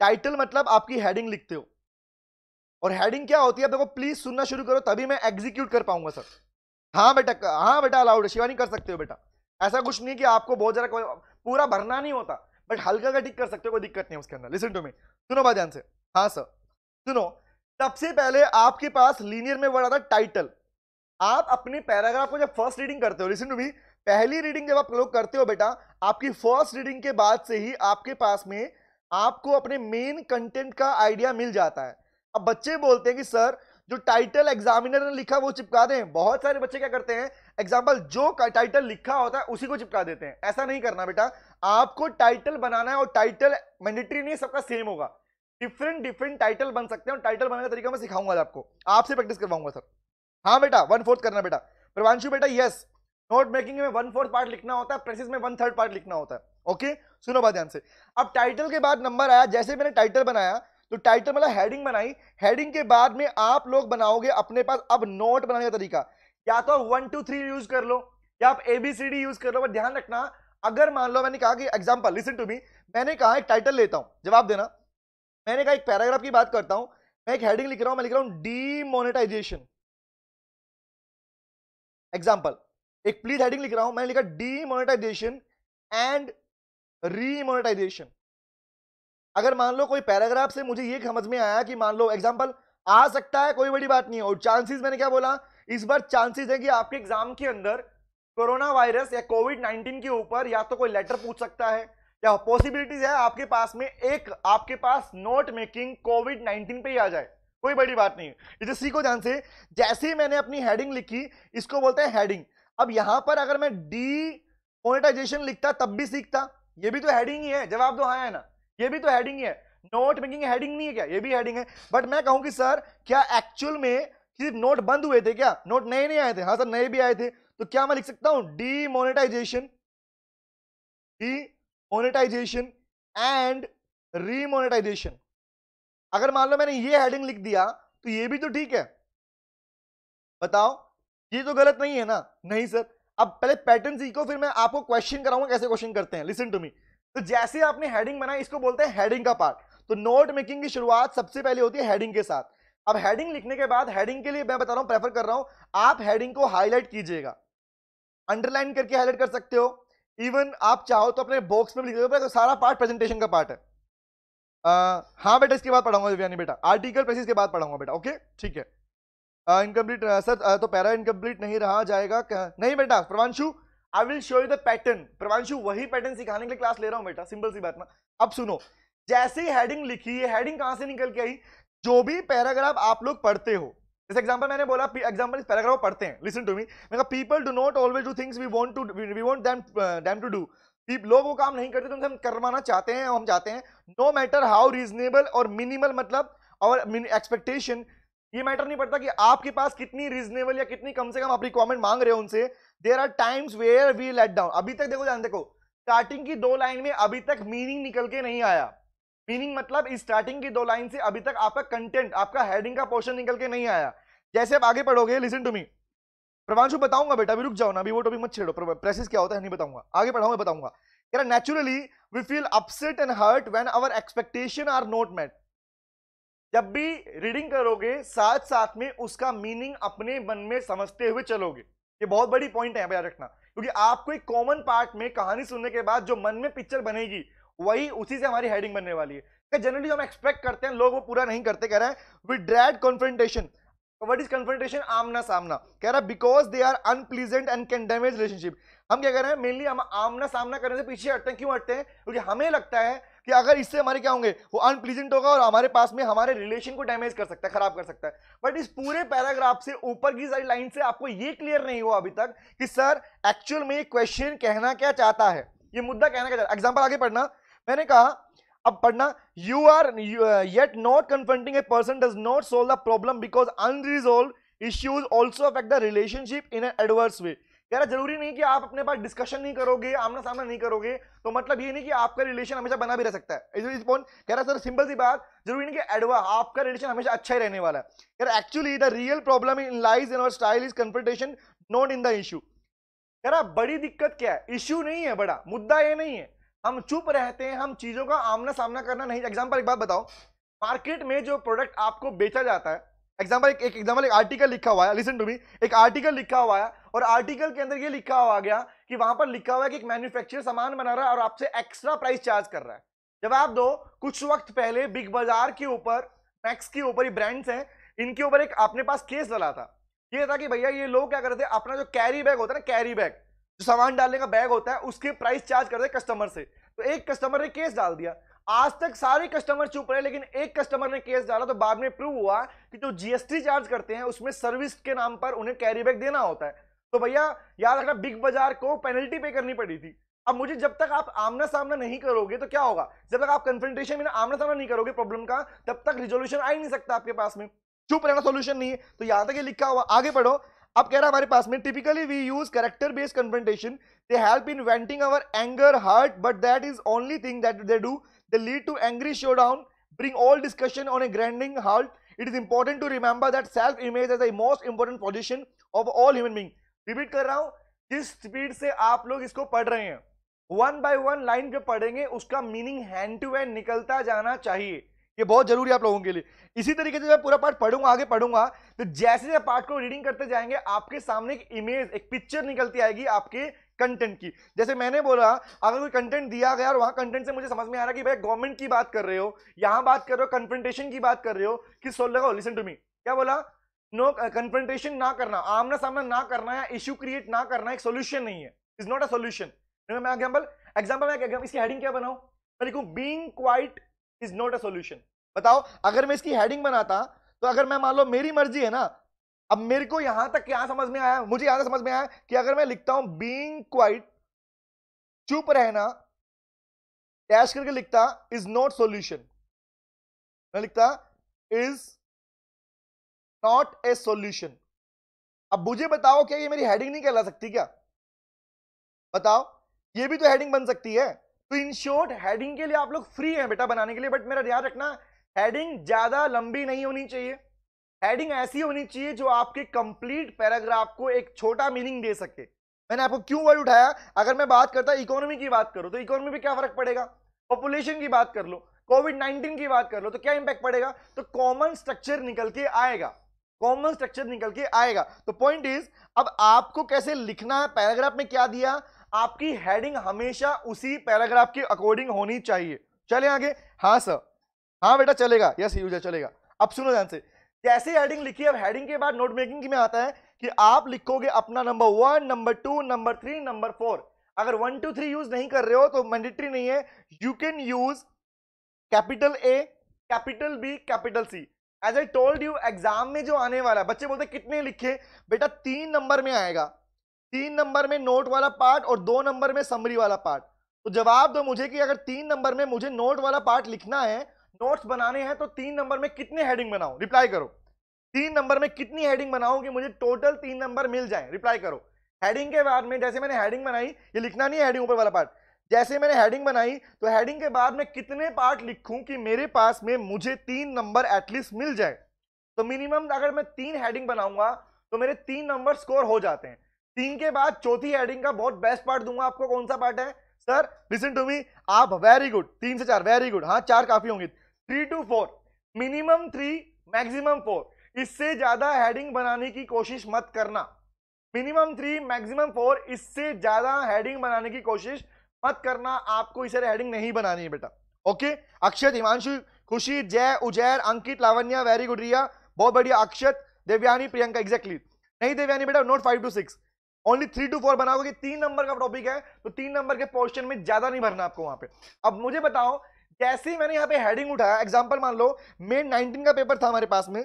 टाइटल मतलब आपकी हेडिंग लिखते हो और हेडिंग क्या होती है आप देखो प्लीज सुनना शुरू करो तभी मैं एग्जीक्यूट कर पाऊंगा सर हाँ बेटा हाँ बेटा अलाउड है शिवानी कर सकते हो बेटा ऐसा कुछ नहीं कि आपको बहुत ज्यादा पूरा भरना नहीं होता बट हल्का का टिक कर सकते हो कोई दिक्कत नहीं उसके अंदर लिसन टू मी सुनो बात ध्यान से हाँ सर सुनो सबसे पहले आपके पास लीनियर में वर्ड आता टाइटल आप अपने पैराग्राफ को जब फर्स्ट रीडिंग करते हो लिसन टू मी पहली रीडिंग जब आप लोग करते हो बेटा आपकी फर्स्ट रीडिंग के बाद से ही आपके पास में आपको अपने मेन कंटेंट का आइडिया मिल जाता है अब बच्चे बोलते हैं कि सर जो टाइटल एग्जामिनर ने लिखा वो चिपका दें बहुत सारे बच्चे क्या करते हैं एग्जाम्पल जो टाइटल लिखा होता है उसी को चिपका देते हैं ऐसा नहीं करना बेटा आपको टाइटल बनाना है और टाइटल मैंडेटरी नहीं सबका सेम होगा डिफरेंट डिफरेंट टाइटल बन सकते हैं और टाइटल बनाने का तरीका मैं सिखाऊंगा आपको आपसे प्रैक्टिस करवाऊंगा सर हाँ बेटा वन फोर्थ करना बेटा प्रवांशु बेटा यस नोट मेकिंग में वन फोर्थ पार्ट लिखना होता है प्रेसिस में वन थर्ड पार्ट लिखना होता है ओके सुनो बात ध्यान से अब टाइटल के बाद नंबर आया जैसे मैंने टाइटल बनाया तो टाइटल मतलब हेडिंग बनाई हेडिंग के बाद में आप लोग बनाओगे अपने पास अब नोट बनाने का तरीका या तो आप वन टू थ्री यूज कर लो या आप A B C D use कर लो बट ध्यान रखना अगर मान लो मैंने कहा कि एग्जाम्पल लिसन टू मी मैंने कहा एक टाइटल लेता हूं जवाब देना मैंने कहा एक पैराग्राफ की बात करता हूं मैं एक हेडिंग लिख रहा हूं मैं लिख रहा हूं डीमोनेटाइजेशन एग्जाम्पल एक प्लीज हेडिंग लिख रहा हूं मैंने लिखा डीमोनेटाइजेशन एंड रीमोनेटाइजेशन अगर मान लो कोई पैराग्राफ से मुझे ये समझ में आया कि मान लो एग्जाम्पल आ सकता है कोई बड़ी बात नहीं है और चांसेस मैंने क्या बोला इस बार चांसेस है कि आपके एग्जाम के अंदर कोरोना वायरस या कोविड नाइनटीन के ऊपर या तो कोई लेटर पूछ सकता है क्या पॉसिबिलिटीज है आपके पास में एक आपके पास नोट मेकिंग कोविड नाइनटीन पे ही आ जाए कोई बड़ी बात नहीं इसे सीखो ध्यान से जैसे ही मैंने अपनी हेडिंग लिखी इसको बोलते हैं हेडिंग अब यहां पर अगर मैं डी मोनिटाइजेशन लिखता तब भी सीखता ये भी तो हेडिंग ही है जवाब तो हाँ है ना ये भी तो हेडिंग ही है नोट मेकिंग हेडिंग नहीं है क्या ये भी हेडिंग है बट मैं कहूँ कि सर क्या एक्चुअल में सिर्फ नोट बंद हुए थे क्या नोट नए नहीं आए थे हाँ सर नए भी आए थे तो क्या मैं लिख सकता हूँ demonetization demonetization and remonetization अगर मान लो मैंने ये हेडिंग लिख दिया तो ये भी तो ठीक है बताओ ये तो गलत नहीं है ना नहीं सर अब पहले पैटर्न सीखो फिर मैं आपको क्वेश्चन कराऊंगा कैसे क्वेश्चन करते हैं लिसन टू मी तो जैसे आपने हेडिंग बनाई इसको बोलते हैं हेडिंग का पार्ट तो नोट मेकिंग की शुरुआत सबसे पहले होती है हेडिंग के साथ अब हेडिंग लिखने के बाद हेडिंग के लिए मैं बता रहा हूं प्रेफर कर रहा हूं आप हेडिंग को हाईलाइट कीजिएगा अंडरलाइन करके हाईलाइट कर सकते हो इवन आप चाहो तो अपने बॉक्स में लिख दो तो सारा पार्ट प्रेजेंटेशन का पार्ट है uh, हाँ बेटा इसके बाद पढ़ाऊंगा दिव्यानी बेटा आर्टिकल प्रेसिस के बाद पढ़ाऊंगा बेटा ओके ठीक है इनकम्प्लीट uh, सर uh, तो पैरा इनकम्प्लीट नहीं रहा जाएगा नहीं बेटा Pravanshu I will show you the pattern Pravanshu वही पैटर्न सिखाने के लिए क्लास ले रहा हूँ बेटा सिंपल सी बात में अब सुनो जैसे ही हेडिंग लिखी है हेडिंग कहाँ से निकल के आई जो भी पैराग्राफ आप लोग पढ़ते हो जैसे एग्जांपल मैंने बोला एग्जांपल इस पैराग्राफ पढ़ते हैं लिसन टू मी मैं कहा people do not always do things we want to we want them them to do लोग वो काम नहीं करते तो हम करवाना चाहते हैं हम चाहते हैं नो मैटर हाउ रीजनेबल और मिनिमल मतलब और एक्सपेक्टेशन ये मैटर नहीं पड़ता कि आपके पास कितनी रीजनेबल या कितनी कम से कम आप रिक्वायरमेंट मांग रहे हो उनसे there are times where we let down अभी तक देखो जान देखो स्टार्टिंग की दो लाइन में अभी तक मीनिंग निकल के नहीं आया मीनिंग मतलब इस स्टार्टिंग की दो लाइन से अभी तक आपका कंटेंट आपका हेडिंग का पोर्शन निकल के नहीं आया जैसे आप आगे पढ़ोगे लिसन टू मी प्रवांशु बताऊंगा बेटा अभी रुक जाओ ना अभी वो टॉपिक मत छेड़ो प्रेसिस क्या होता है नहीं बताऊंगा आगे पढ़ाऊंगा बताऊंगा कह रहा naturally we feel upset and hurt when our expectation are not met जब भी रीडिंग करोगे साथ साथ में उसका मीनिंग अपने मन में समझते हुए चलोगे ये बहुत बड़ी पॉइंट है याद रखना क्योंकि आपको एक कॉमन पार्ट में कहानी सुनने के बाद जो मन में पिक्चर बनेगी वही उसी से हमारी हेडिंग बनने वाली है जनरली हम एक्सपेक्ट करते हैं लोग वो पूरा नहीं करते कह रहे हैं with dread confrontation what is confrontation आमना सामना कह रहा है because they are unpleasant and can damage relationship हम क्या कह रहे हैं मेनली हम आमना सामना करने से पीछे हटते हैं क्यों हटते हैं क्योंकि हमें लगता है कि अगर इससे हमारे क्या होंगे वो अनप्लीजेंट होगा और हमारे पास में हमारे रिलेशन को डैमेज कर सकता है खराब कर सकता है बट इस पूरे पैराग्राफ से ऊपर की सारी लाइन से आपको ये क्लियर नहीं हुआ अभी तक कि सर एक्चुअल में क्वेश्चन कहना क्या चाहता है ये मुद्दा कहना क्या चाहता है एग्जाम्पल आगे पढ़ना मैंने कहा अब पढ़ना you are yet not confronting a person does not solve the problem because unresolved issues also affect the relationship in adverse way कह रहा जरूरी नहीं कि आप अपने पास डिस्कशन नहीं करोगे आमना सामना नहीं करोगे तो मतलब ये नहीं कि आपका रिलेशन हमेशा बना भी रह सकता है इस पॉइंट कह रहा सर सिंपल सी बात जरूरी नहीं कि एडवा आपका रिलेशन हमेशा अच्छा ही रहने वाला है यार actually the real problem in lies in our style is confrontation not in the issue कह रहा बड़ी दिक्कत क्या है इश्यू नहीं है बड़ा मुद्दा ये नहीं है हम चुप रहते हैं हम चीज़ों का आमना सामना करना नहीं एग्जाम्पल एक बात बताओ मार्केट में जो प्रोडक्ट आपको बेचा जाता है एग्जाम्पल एक एग्जाम्पल एक, एक आर्टिकल लिखा हुआ है लिसन टू मी एक आर्टिकल लिखा हुआ है और आर्टिकल के अंदर ये लिखा हुआ गया कि वहां पर लिखा हुआ है कि एक मैन्युफैक्चरर सामान बना रहा है और आपसे एक्स्ट्रा प्राइस चार्ज कर रहा है जब आप दो कुछ वक्त पहले बिग बाजार के ऊपर मैक्स के ऊपर ही ब्रांड्स हैं इनके ऊपर एक अपने पास केस डाला था ये था कि भैया ये लोग क्या करते अपना जो कैरी बैग होता है ना कैरी बैग जो सामान डालने का बैग होता है उसके प्राइस चार्ज कर दे कस्टमर से तो एक कस्टमर ने केस डाल दिया आज तक सारे कस्टमर चुप रहे लेकिन एक कस्टमर ने केस डाला तो बाद में प्रूव हुआ कि जो जीएसटी चार्ज करते हैं उसमें सर्विस के नाम पर उन्हें कैरी बैग देना होता है तो भैया याद रखना बिग बाजार को पेनल्टी पे करनी पड़ी थी अब मुझे जब तक आप आमना सामना नहीं करोगे तो क्या होगा जब तक आप कन्फ्रंटेशन में आमना सामना नहीं करोगे प्रॉब्लम का तब तक रिजोल्यूशन आ ही नहीं सकता आपके पास में चुप रहना सोल्यूशन नहीं है तो यहां तक लिखा हुआ आगे पढ़ो अब कह रहा है हमारे पास में typically we use character based confrontation they help in venting our anger hurt but that is only thing that they do they lead to angry showdown bring all discussion on a grinding halt. It is important to remember that self-image is the most important position of all human being. Repeat कर रहा हूँ किस speed से आप लोग इसको पढ़ रहे हैं वन बाय वन लाइन पे पढ़ेंगे उसका मीनिंग हैंड टू हैंड निकलता जाना चाहिए ये बहुत जरूरी है आप लोगों के लिए इसी तरीके से मैं पूरा पार्ट पढ़ूंगा आगे पढ़ूंगा तो जैसे जैसे पार्ट को रीडिंग करते जाएंगे आपके सामने एक इमेज एक पिक्चर निकलती आएगी आपके कंटेंट की जैसे मैंने बोला अगर कोई कंटेंट दिया गया और वहां कंटेंट से मुझे समझ में आ रहा कि भाई गवर्नमेंट की बात कर रहे हो यहां बात कर रहे हो कन्फ्रंटेशन की बात कर रहे हो कि सोल लगाओ लिसन टू मी क्या बोला नो कन्फ्रंटेशन ना करना आमना सामना ना करना या इश्यू क्रिएट ना करना एक सोल्यूशन नहीं है is not a solution example example इसकी हेडिंग क्या बनाऊ मैं being quiet is not a solution बताओ अगर मैं इसकी हेडिंग बनाता तो अगर मैं मान लो मेरी मर्जी है ना अब मेरे को यहां तक क्या समझ में आया मुझे यहां तक समझ में आया कि अगर मैं लिखता हूं बींग क्वाइट चुप रहना डैश करके लिखता इज नॉट सोल्यूशन मैं लिखता इज नॉट ए सोल्यूशन अब मुझे बताओ क्या ये मेरी हेडिंग नहीं कहला सकती क्या बताओ ये भी तो हेडिंग बन सकती है तो इन शॉर्ट हेडिंग के लिए आप लोग फ्री हैं बेटा बनाने के लिए बट मेरा ध्यान रखना हेडिंग ज़्यादा लंबी नहीं होनी चाहिए हेडिंग ऐसी होनी चाहिए जो आपके कंप्लीट पैराग्राफ को एक छोटा मीनिंग दे सके मैंने आपको क्यों वर्ड उठाया अगर मैं बात करता इकोनॉमी की बात करूं तो इकोनॉमी पे क्या फर्क पड़ेगा पॉपुलेशन की बात कर लो कोविड नाइनटीन की बात कर लो तो क्या इंपैक्ट पड़ेगा तो कॉमन स्ट्रक्चर निकल के आएगा कॉमन स्ट्रक्चर निकल के आएगा तो पॉइंट इज अब आपको कैसे लिखना है पैराग्राफ में क्या दिया आपकी हेडिंग हमेशा उसी पैराग्राफ के अकॉर्डिंग होनी चाहिए चले आगे हाँ सर हाँ बेटा चलेगा यस यूज चलेगा अब सुनो ध्यान से जैसे हेडिंग लिखी अब हेडिंग के बाद नोट मेकिंग में आता है कि आप लिखोगे अपना number one number two number three number four अगर वन टू थ्री यूज नहीं कर रहे हो तो मैंडेटरी नहीं है you can use capital A capital B capital C as I told you exam में जो आने वाला है बच्चे बोलते कितने लिखे बेटा तीन नंबर में आएगा तीन नंबर में नोट वाला पार्ट और दो नंबर में समरी वाला पार्ट तो जवाब दो मुझे कि अगर तीन नंबर में मुझे नोट वाला पार्ट लिखना है नोट्स बनाने हैं तो तीन नंबर में कितने हेडिंग बनाऊ रिप्लाई करो तीन नंबर में कितनी हेडिंग बनाऊं कि मुझे टोटल तीन नंबर मिल जाए रिप्लाई करो हेडिंग के बाद में जैसे मैंने हेडिंग बनाई ये लिखना नहीं हैडिंग ऊपर वाला पार्ट जैसे मैंने हेडिंग बनाई तो हेडिंग के बाद में कितने पार्ट लिखूं कि मेरे पास में मुझे तीन नंबर एटलीस्ट मिल जाए तो मिनिमम अगर मैं तीन हेडिंग बनाऊंगा तो मेरे तीन नंबर स्कोर हो जाते हैं तीन के बाद चौथी हेडिंग का बहुत बेस्ट पार्ट दूंगा आपको कौन सा पार्ट है सर लिसन टू मी आप वेरी गुड तीन से चार वेरी गुड हाँ चार काफी होंगे three two four minimum three maximum four इससे ज्यादा हेडिंग बनाने की कोशिश मत करना मिनिमम थ्री मैक्सिमम फोर इससे ज्यादा हेडिंग बनाने की कोशिश मत करना आपको इसे हेडिंग नहीं बनानी है बेटा ओके अक्षत हिमांशु खुशी जय उजैर अंकित लावण्या वेरी गुड रिया बहुत बढ़िया अक्षत देवयानी प्रियंका एग्जैक्टली exactly. नहीं देवयानी बेटा note five two six only three two four बनाओगे तीन नंबर का टॉपिक है तो तीन नंबर के पोर्शन में ज्यादा नहीं भरना आपको वहां पर अब मुझे बताओ जैसे ही मैंने यहाँ पे हेडिंग उठाया एग्जाम्पल मान लो मे नाइनटीन का पेपर था हमारे पास में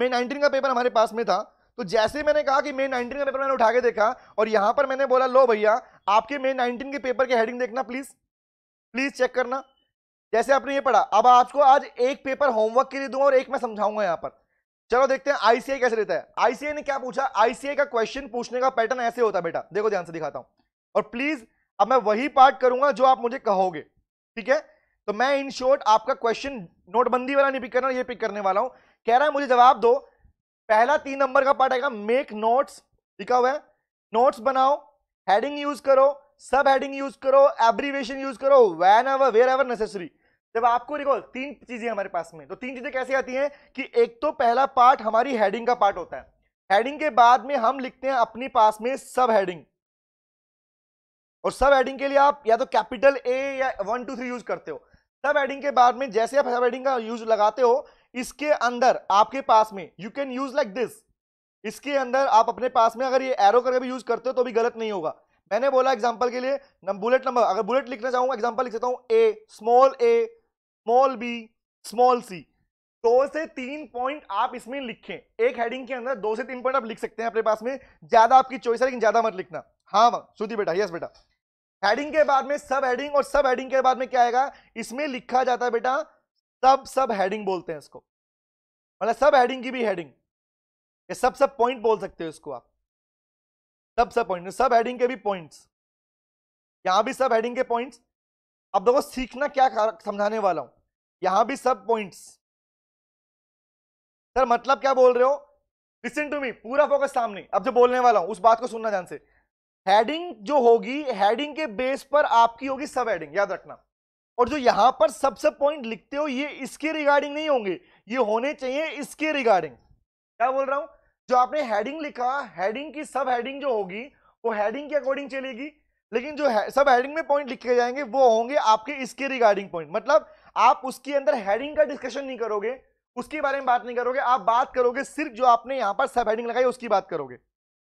मे नाइनटीन का पेपर हमारे पास में था तो जैसे ही मैंने कहा कि मे नाइनटीन का पेपर मैंने उठा के देखा और यहां पर मैंने बोला लो भैया आपके मे नाइनटीन के पेपर के हेडिंग देखना प्लीज प्लीज चेक करना जैसे आपने ये पढ़ा अब आपको आज एक पेपर होमवर्क के लिए दूंगा और एक मैं समझाऊंगा यहाँ पर चलो देखते हैं आईसीआई कैसे देता है आईसीआई ने क्या पूछा आईसीआई का क्वेश्चन पूछने का पैटर्न ऐसे होता है बेटा देखो ध्यान से दिखाता हूं और प्लीज अब मैं वही पार्ट करूंगा जो आप मुझे कहोगे ठीक है तो मैं इन शॉर्ट आपका क्वेश्चन नोटबंदी वाला नहीं पिक करना ये पिक करने वाला हूं कह रहा है मुझे जवाब दो पहला तीन नंबर का पार्ट आएगा मेक नोट्स लिखा हुआ है नोट्स बनाओ हेडिंग यूज करो सब हेडिंग यूज करो एब्रीवेशन यूज करो whenever wherever necessary जब आपको देखो तीन चीजें हमारे पास में तो तीन चीजें कैसे आती हैं कि एक तो पहला पार्ट हमारी हेडिंग का पार्ट होता है हेडिंग के बाद में हम लिखते हैं अपने पास में सब हेडिंग और सब हेडिंग के लिए आप या तो कैपिटल ए या वन टू थ्री यूज करते हो सब हेडिंग के बाद में जैसे आप सब हेडिंग का यूज लगाते हो इसके अंदर आपके पास में you can use like this इसके अंदर आप अपने पास में अगर ये एरो करके भी यूज करते हो तो भी गलत नहीं होगा मैंने बोला एग्जाम्पल के लिए बुलेट नंबर अगर बुलेट लिखना चाहूंगा एग्जाम्पल लिख सकता हूँ a small a small b small c दो से तीन पॉइंट आप इसमें लिखें एक हेडिंग के अंदर दो से तीन पॉइंट आप लिख सकते हैं अपने पास में ज्यादा आपकी चॉइस है लेकिन ज्यादा मत लिखना हाँ माँ बेटा यस बेटा हेडिंग के बाद में सब हेडिंग और सब हेडिंग के बाद में क्या आएगा इसमें लिखा जाता है बेटा सब सब हेडिंग बोलते हैं इसको मतलब सब हेडिंग की भी हेडिंग ये सब सब पॉइंट बोल सकते हो इसको आप सब सब पॉइंट सब हेडिंग के भी पॉइंट्स यहां भी सब हेडिंग के पॉइंट्स अब देखो सीखना क्या समझाने वाला हूं यहां भी सब पॉइंट्स सर मतलब क्या बोल रहे हो लिसन टू मी पूरा फोकस सामने अब जो बोलने वाला हूं उस बात को सुनना ध्यान से हेडिंग जो होगी हेडिंग के बेस पर आपकी होगी सब हेडिंग याद रखना और जो यहां पर सब सब पॉइंट लिखते हो ये इसके रिगार्डिंग नहीं होंगे ये होने चाहिए इसके रिगार्डिंग क्या बोल रहा हूं जो आपने हेडिंग लिखा हेडिंग की सब हेडिंग जो होगी वो हेडिंग के अकॉर्डिंग चलेगी लेकिन जो है सब हेडिंग में पॉइंट लिखे जाएंगे वो होंगे आपके इसके रिगार्डिंग पॉइंट मतलब आप उसके अंदर हेडिंग का डिस्कशन नहीं करोगे उसके बारे में बात नहीं करोगे आप बात करोगे सिर्फ जो आपने यहाँ पर सब हेडिंग लगाई उसकी बात करोगे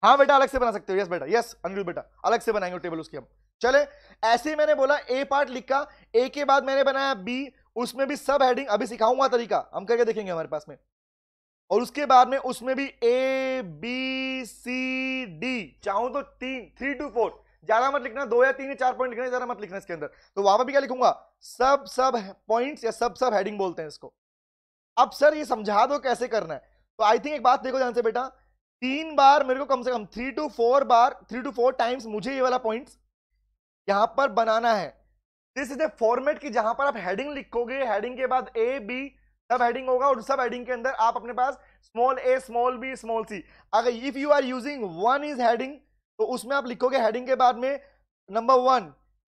हाँ बेटा अलग से बना सकते हो यस बेटा यस अनिल बेटा अलग से बनाएंगे टेबल उसकी हम चले ऐसे ही मैंने बोला ए पार्ट लिखा ए के बाद मैंने बनाया बी उसमें भी सब हेडिंग अभी सिखाऊंगा तरीका हम करके देखेंगे हमारे पास में और उसके बाद में उसमें भी ए बी सी डी चाहूं तो तीन थ्री टू फोर ज्यादा मत लिखना दो या तीन या चार पॉइंट लिखना ज्यादा मत लिखना इसके अंदर तो वहां पर भी क्या लिखूंगा सब सब पॉइंट या सब सब हेडिंग बोलते हैं इसको अब सर ये समझा दो कैसे करना है तो आई थिंक एक बात देखो ध्यान से बेटा तीन बार मेरे को कम से कम थ्री टू फोर बार थ्री टू फोर टाइम्स मुझे ये वाला पॉइंट यहां पर बनाना है दिस इज ए फॉर्मेट की जहां पर आप हेडिंग लिखोगे हेडिंग के बाद ए बी सब हेडिंग होगा और सब हेडिंग के अंदर आप अपने पास small a small b small c अगर if you are using one is heading तो उसमें आप लिखोगे हेडिंग के बाद में नंबर वन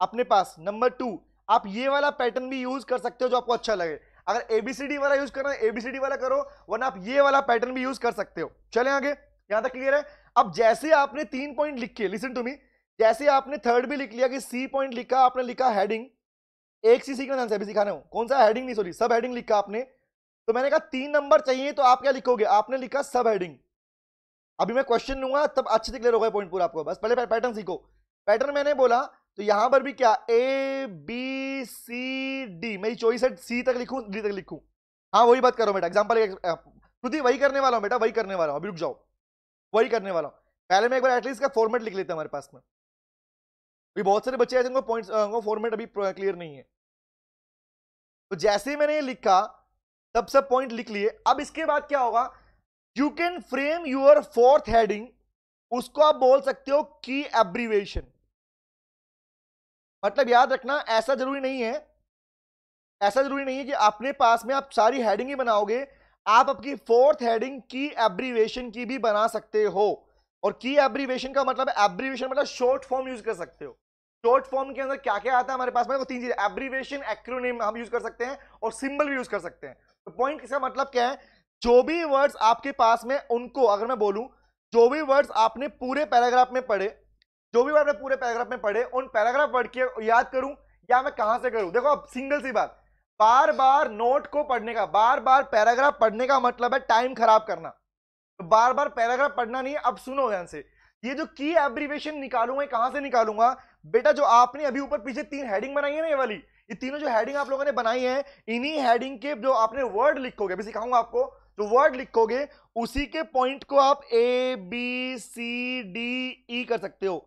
अपने पास नंबर टू आप ये वाला पैटर्न भी यूज कर सकते हो जो आपको अच्छा लगे अगर एबीसीडी वाला यूज करना है एबीसीडी वाला करो वन आप ये वाला पैटर्न भी यूज कर सकते हो चले आगे यहां तक क्लियर है अब जैसे आपने तीन पॉइंट लिख के लिसन टू मी जैसे आपने थर्ड भी लिख लिया कि सी पॉइंट लिखा आपने लिखा हेडिंग एक सी सी आंसर भी सिखाने हूँ कौन सा हेडिंग नहीं सॉरी सब हेडिंग लिखा आपने तो मैंने कहा तीन नंबर चाहिए तो आप क्या लिखोगे आपने लिखा सब हेडिंग अभी मैं क्वेश्चन लूंगा तब अच्छे से क्लियर होगा पॉइंट पूरा आपको बस पहले पैटर्न सीखो पैटर्न मैंने बोला तो यहां पर भी क्या ए बी सी डी मेरी चॉइस है सी तक लिखू डी तक लिखू हाँ वही बात करो बेटा एग्जाम्पल श्रुति वही करने वाला हूँ बेटा वही करने वाला हूँ अभी रुक जाओ वही करने वाला हूँ पहले मैं एक बार एटलीस्ट का फॉर्मेट लिख लेते हैं हमारे पास में अभी बहुत सारे बच्चे ऐसे उनको पॉइंट्स फॉर्मेट अभी क्लियर नहीं है तो जैसे ही मैंने ये लिखा तब सब पॉइंट लिख लिए अब इसके बाद क्या होगा you can frame your fourth heading उसको आप बोल सकते हो की एब्रीवेशन मतलब याद रखना ऐसा जरूरी नहीं है ऐसा जरूरी नहीं है कि अपने पास में आप सारी हेडिंग ही बनाओगे आप आपकी फोर्थ हेडिंग की एब्रीवेशन की भी बना सकते हो और की एब्रीवेशन का मतलब एब्रीवेशन मतलब शॉर्ट फॉर्म यूज कर सकते हो शॉर्ट फॉर्म के अंदर क्या क्या आता है हमारे पास में वो तीन चीज एब्रीवेशन एक्रोनिम हम यूज कर सकते हैं और सिंबल भी यूज कर सकते हैं तो पॉइंट इसका मतलब क्या है जो भी वर्ड्स आपके पास में उनको अगर मैं बोलूं जो भी वर्ड्स आपने पूरे पैराग्राफ में पढ़े जो भी वर्ड पूरे पैराग्राफ में पढ़े उन पैराग्राफ वर्ड की याद करूं या मैं कहां से करूं देखो अब सिंगल सी बात बार बार नोट को पढ़ने का बार बार पैराग्राफ पढ़ने का मतलब है टाइम खराब करना तो बार बार पैराग्राफ पढ़ना नहीं है अब सुनो ध्यान से ये जो की एब्रीवेशन निकालूंगा कहां से निकालूंगा बेटा जो आपने अभी ऊपर पीछे तीन हेडिंग बनाई है ना ये वाली ये तीनों जो हेडिंग आप लोगों ने बनाई है इन्हीं हेडिंग के जो आपने वर्ड लिखोगे अभी सिखाऊंगा आपको तो वर्ड लिखोगे उसी के पॉइंट को आप A B C D E कर सकते हो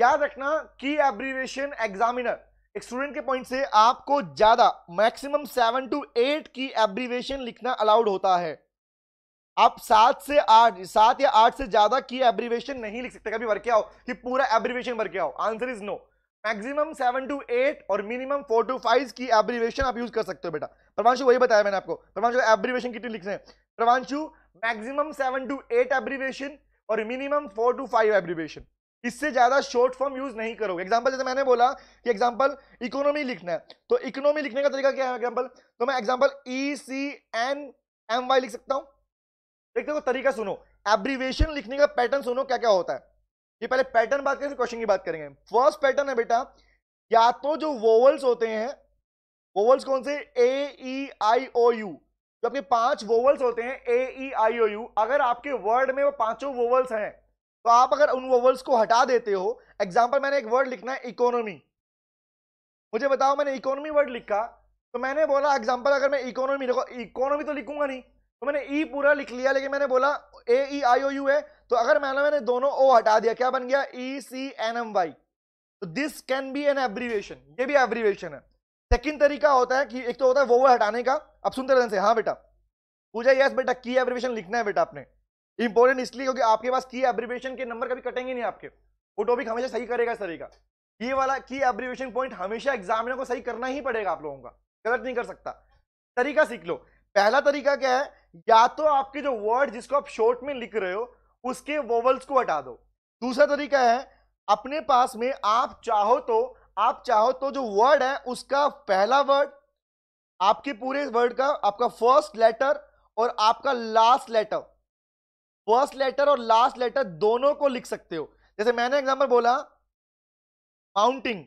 याद रखना की एब्रीवेशन एग्जामिनर एक स्टूडेंट के पॉइंट से आपको ज्यादा मैक्सिमम सेवन टू एट की एब्रीवेशन लिखना अलाउड होता है आप सात से आठ सात या आठ से ज्यादा की एब्रीवेशन नहीं लिख सकते कभी भर के आओ कि पूरा एब्रीवेशन भर के आओ answer is no maximum seven to eight और मिनिमम फोर टू फाइव की एब्रीवेशन आप यूज कर सकते हो बेटा प्रवांशु वही बताया मैंने आपको प्रवांशु एब्रीवेशन कितनी लिखते हैं Pravanshu maximum seven to eight abbreviation और minimum four to five abbreviation इससे ज्यादा शॉर्ट फॉर्म यूज नहीं करोगे एग्जाम्पल जैसे मैंने बोला कि एग्जाम्पल इकोनॉमी लिखना है तो इकोनॉमी लिखने का तरीका क्या है एग्जाम्पल तो मैं example E C N M Y लिख सकता हूँ देखते हो तरीका सुनो एब्रीवेशन लिखने का पैटर्न सुनो क्या क्या होता है ये पहले पैटर्न बात करेंगे क्वेश्चन की बात करेंगे फर्स्ट पैटर्न है बेटा या तो जो वोवल्स होते हैं वोवल्स कौन से ए ई आई ओ यू जो आपके पांच वोवल्स होते हैं ए ई आई ओ यू अगर आपके वर्ड में वो पांचों वोवल्स हैं तो आप अगर उन वोवल्स को हटा देते हो एग्जाम्पल मैंने एक वर्ड लिखना है इकोनॉमी मुझे बताओ मैंने इकोनॉमी वर्ड लिखा तो मैंने बोला एग्जाम्पल अगर मैं इकोनॉमी लिखो इकोनॉमी तो लिखूंगा नहीं तो मैंने ई e पूरा लिख लिया लेकिन मैंने बोला ए ई आई ओ यू है तो अगर मैंने मैंने दोनों ओ हटा दिया क्या बन गया E C N M Y तो this can be an abbreviation ये भी एब्रीवेशन है सेकंड तरीका होता है कि एक तो होता है वो वो हटाने का अब सुनते रहने से हाँ बेटा पूजा यस बेटा की एब्रीवेशन लिखना है बेटा आपने इंपॉर्टेंट इसलिए क्योंकि आपके पास की एब्रीवेशन के नंबर कभी कटेंगे नहीं आपके वो टॉपिक हमेशा सही करेगा इस तरीका ये वाला की एब्रीवेशन पॉइंट हमेशा एग्जामिनर को सही करना ही पड़ेगा आप लोगों का गलत नहीं कर सकता तरीका सीख लो पहला तरीका क्या है या तो आपके जो वर्ड जिसको आप शॉर्ट में लिख रहे हो उसके वोवल्स को हटा दो दूसरा तरीका है अपने पास में आप चाहो तो आप चाहो तो जो वर्ड है उसका पहला वर्ड आपके पूरे वर्ड का आपका फर्स्ट लेटर और आपका लास्ट लेटर फर्स्ट लेटर और लास्ट लेटर दोनों को लिख सकते हो जैसे मैंने एग्जाम्पल बोला माउंटिंग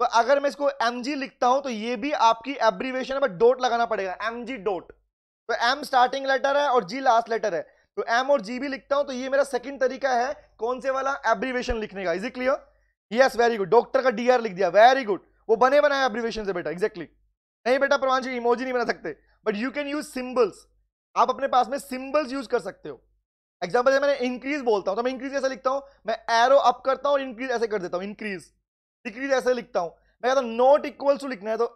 तो अगर मैं इसको एम लिखता हूं तो ये भी आपकी एब्रीवेशन है बट डोट लगाना पड़ेगा एम डोट तो एम स्टार्टिंग लेटर है और जी लास्ट लेटर है तो एम और जी भी लिखता हूं तो ये मेरा सेकंड तरीका है कौन से वाला एब्रीवेशन लिखने का is it clear yes very good doctor का डी लिख दिया वेरी गुड वो बने बनाए एब्रीवेशन से बेटा एग्जैक्टली exactly. नहीं बेटा प्रवान इमोजी नहीं बना सकते but you can use symbols आप अपने पास में सिम्बल्स यूज कर सकते हो एग्जाम्पल मैंने इंक्रीज बोलता हूँ तो मैं इंक्रीज ऐसा लिखता हूँ मैं एरो अप करता हूँ इंक्रीज ऐसे कर देता हूँ इंक्रीज डिग्री तो ऐसे लिखता हूं मैं कहता हूं नॉट इक्वल्स टू लिखना है तो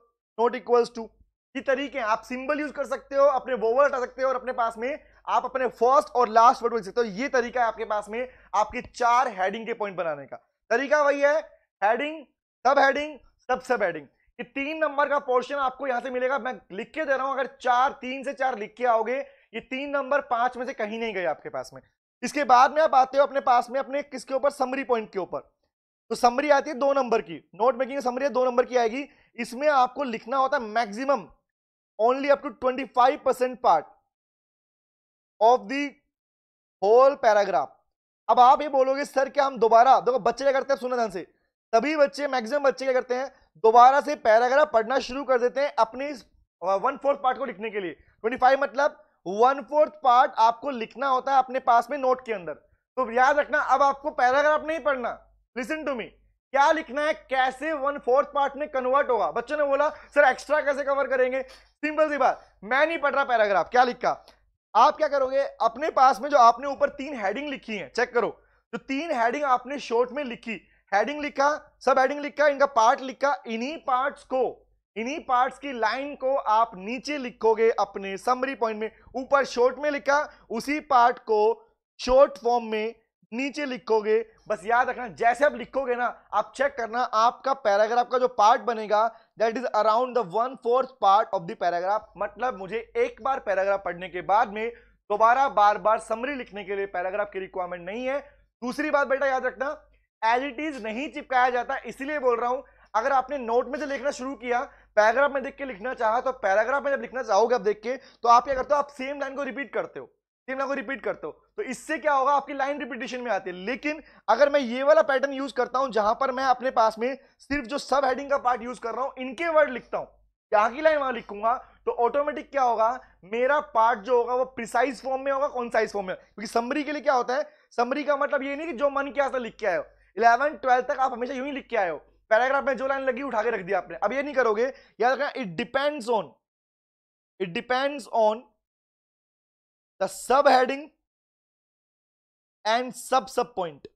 नॉट इक्वल्स टू ये तरीके आप सिंबल यूज कर सकते हो अपने वोवर हटा सकते हो और अपने पास में आप अपने फर्स्ट और लास्ट वर्ड लिख सकते हो ये तरीका है आपके पास में आपके चार हेडिंग के पॉइंट बनाने का तरीका वही है हेडिंग सब हेडिंग सब सब हेडिंग ये तीन नंबर का पोर्शन आपको यहां से मिलेगा मैं लिख के दे रहा हूं अगर चार तीन से चार लिख के आओगे ये तीन नंबर पांच में से कहीं नहीं गए आपके पास में इसके बाद में आप आते हो अपने पास में अपने किसके ऊपर समरी पॉइंट के ऊपर तो समरी आती है दो नंबर की नोट मेकिंग समरी दो नंबर की आएगी इसमें आपको लिखना होता है maximum only up to twenty five percent part of the whole paragraph अब आप ये बोलोगे सर क्या हम दोबारा देखो बच्चे क्या करते हैं सुना ध्यान से सभी बच्चे मैक्सिमम बच्चे क्या करते हैं दोबारा से पैराग्राफ पढ़ना शुरू कर देते हैं अपने वन फोर्थ पार्ट को लिखने के लिए ट्वेंटी फाइव मतलब वन फोर्थ पार्ट आपको लिखना होता है अपने पास में नोट के अंदर तो याद रखना अब आपको पैराग्राफ नहीं पढ़ना लिसन टू मी क्या लिखना है कैसे वन फोर्थ पार्ट में कन्वर्ट होगा बच्चों ने बोला सर एक्स्ट्रा कैसे कवर करेंगे सिंपल सी बात मैं नहीं पढ़ रहा पैराग्राफ क्या लिखा आप क्या करोगे अपने पास में जो आपने ऊपर तीन हेडिंग लिखी है चेक करो जो तीन हेडिंग आपने शॉर्ट में लिखी हेडिंग लिखा सब हेडिंग लिखा इनका पार्ट लिखा इन्हीं पार्ट्स को इन्हीं पार्ट्स की लाइन को आप नीचे लिखोगे अपने समरी पॉइंट में ऊपर शॉर्ट में लिखा उसी पार्ट को शॉर्ट फॉर्म में नीचे लिखोगे बस याद रखना जैसे आप लिखोगे ना आप चेक करना आपका पैराग्राफ का जो पार्ट बनेगा that is around the one fourth part of the paragraph मतलब मुझे एक बार पैराग्राफ पढ़ने के बाद में दोबारा बार बार समरी लिखने के लिए पैराग्राफ की रिक्वायरमेंट नहीं है दूसरी बात बेटा याद रखना एज इट इज नहीं चिपकाया जाता इसलिए बोल रहा हूं अगर आपने नोट में से लिखना शुरू किया पैराग्राफ में देख के लिखना चाहा तो पैराग्राफ में जब लिखना चाहोगे आप देख के तो आप क्या करते हो आप सेम लाइन को रिपीट करते हो तीन लाइन को रिपीट करते हो तो इससे क्या होगा आपकी लाइन रिपीटेशन में आती है लेकिन अगर मैं ये वाला पैटर्न यूज करता हूं जहां पर मैं अपने पास में सिर्फ जो सब हेडिंग का पार्ट यूज कर रहा हूं इनके वर्ड लिखता हूं यहाँ की लाइन वहां लिखूंगा तो ऑटोमेटिक क्या होगा मेरा पार्ट जो होगा वो प्रिसाइज फॉर्म में होगा कौन साइज फॉर्म में क्योंकि समरी के लिए क्या होता है समरी का मतलब ये नहीं कि जो मन किया था लिख के आयो इलेवन ट्वेल्थ तक आप हमेशा यूं ही लिख के आयो पैराग्राफ में जो लाइन लगी उठा के रख दिया आपने अब ये नहीं करोगे याद रखना it depends on it depends on the subheading and sub sub point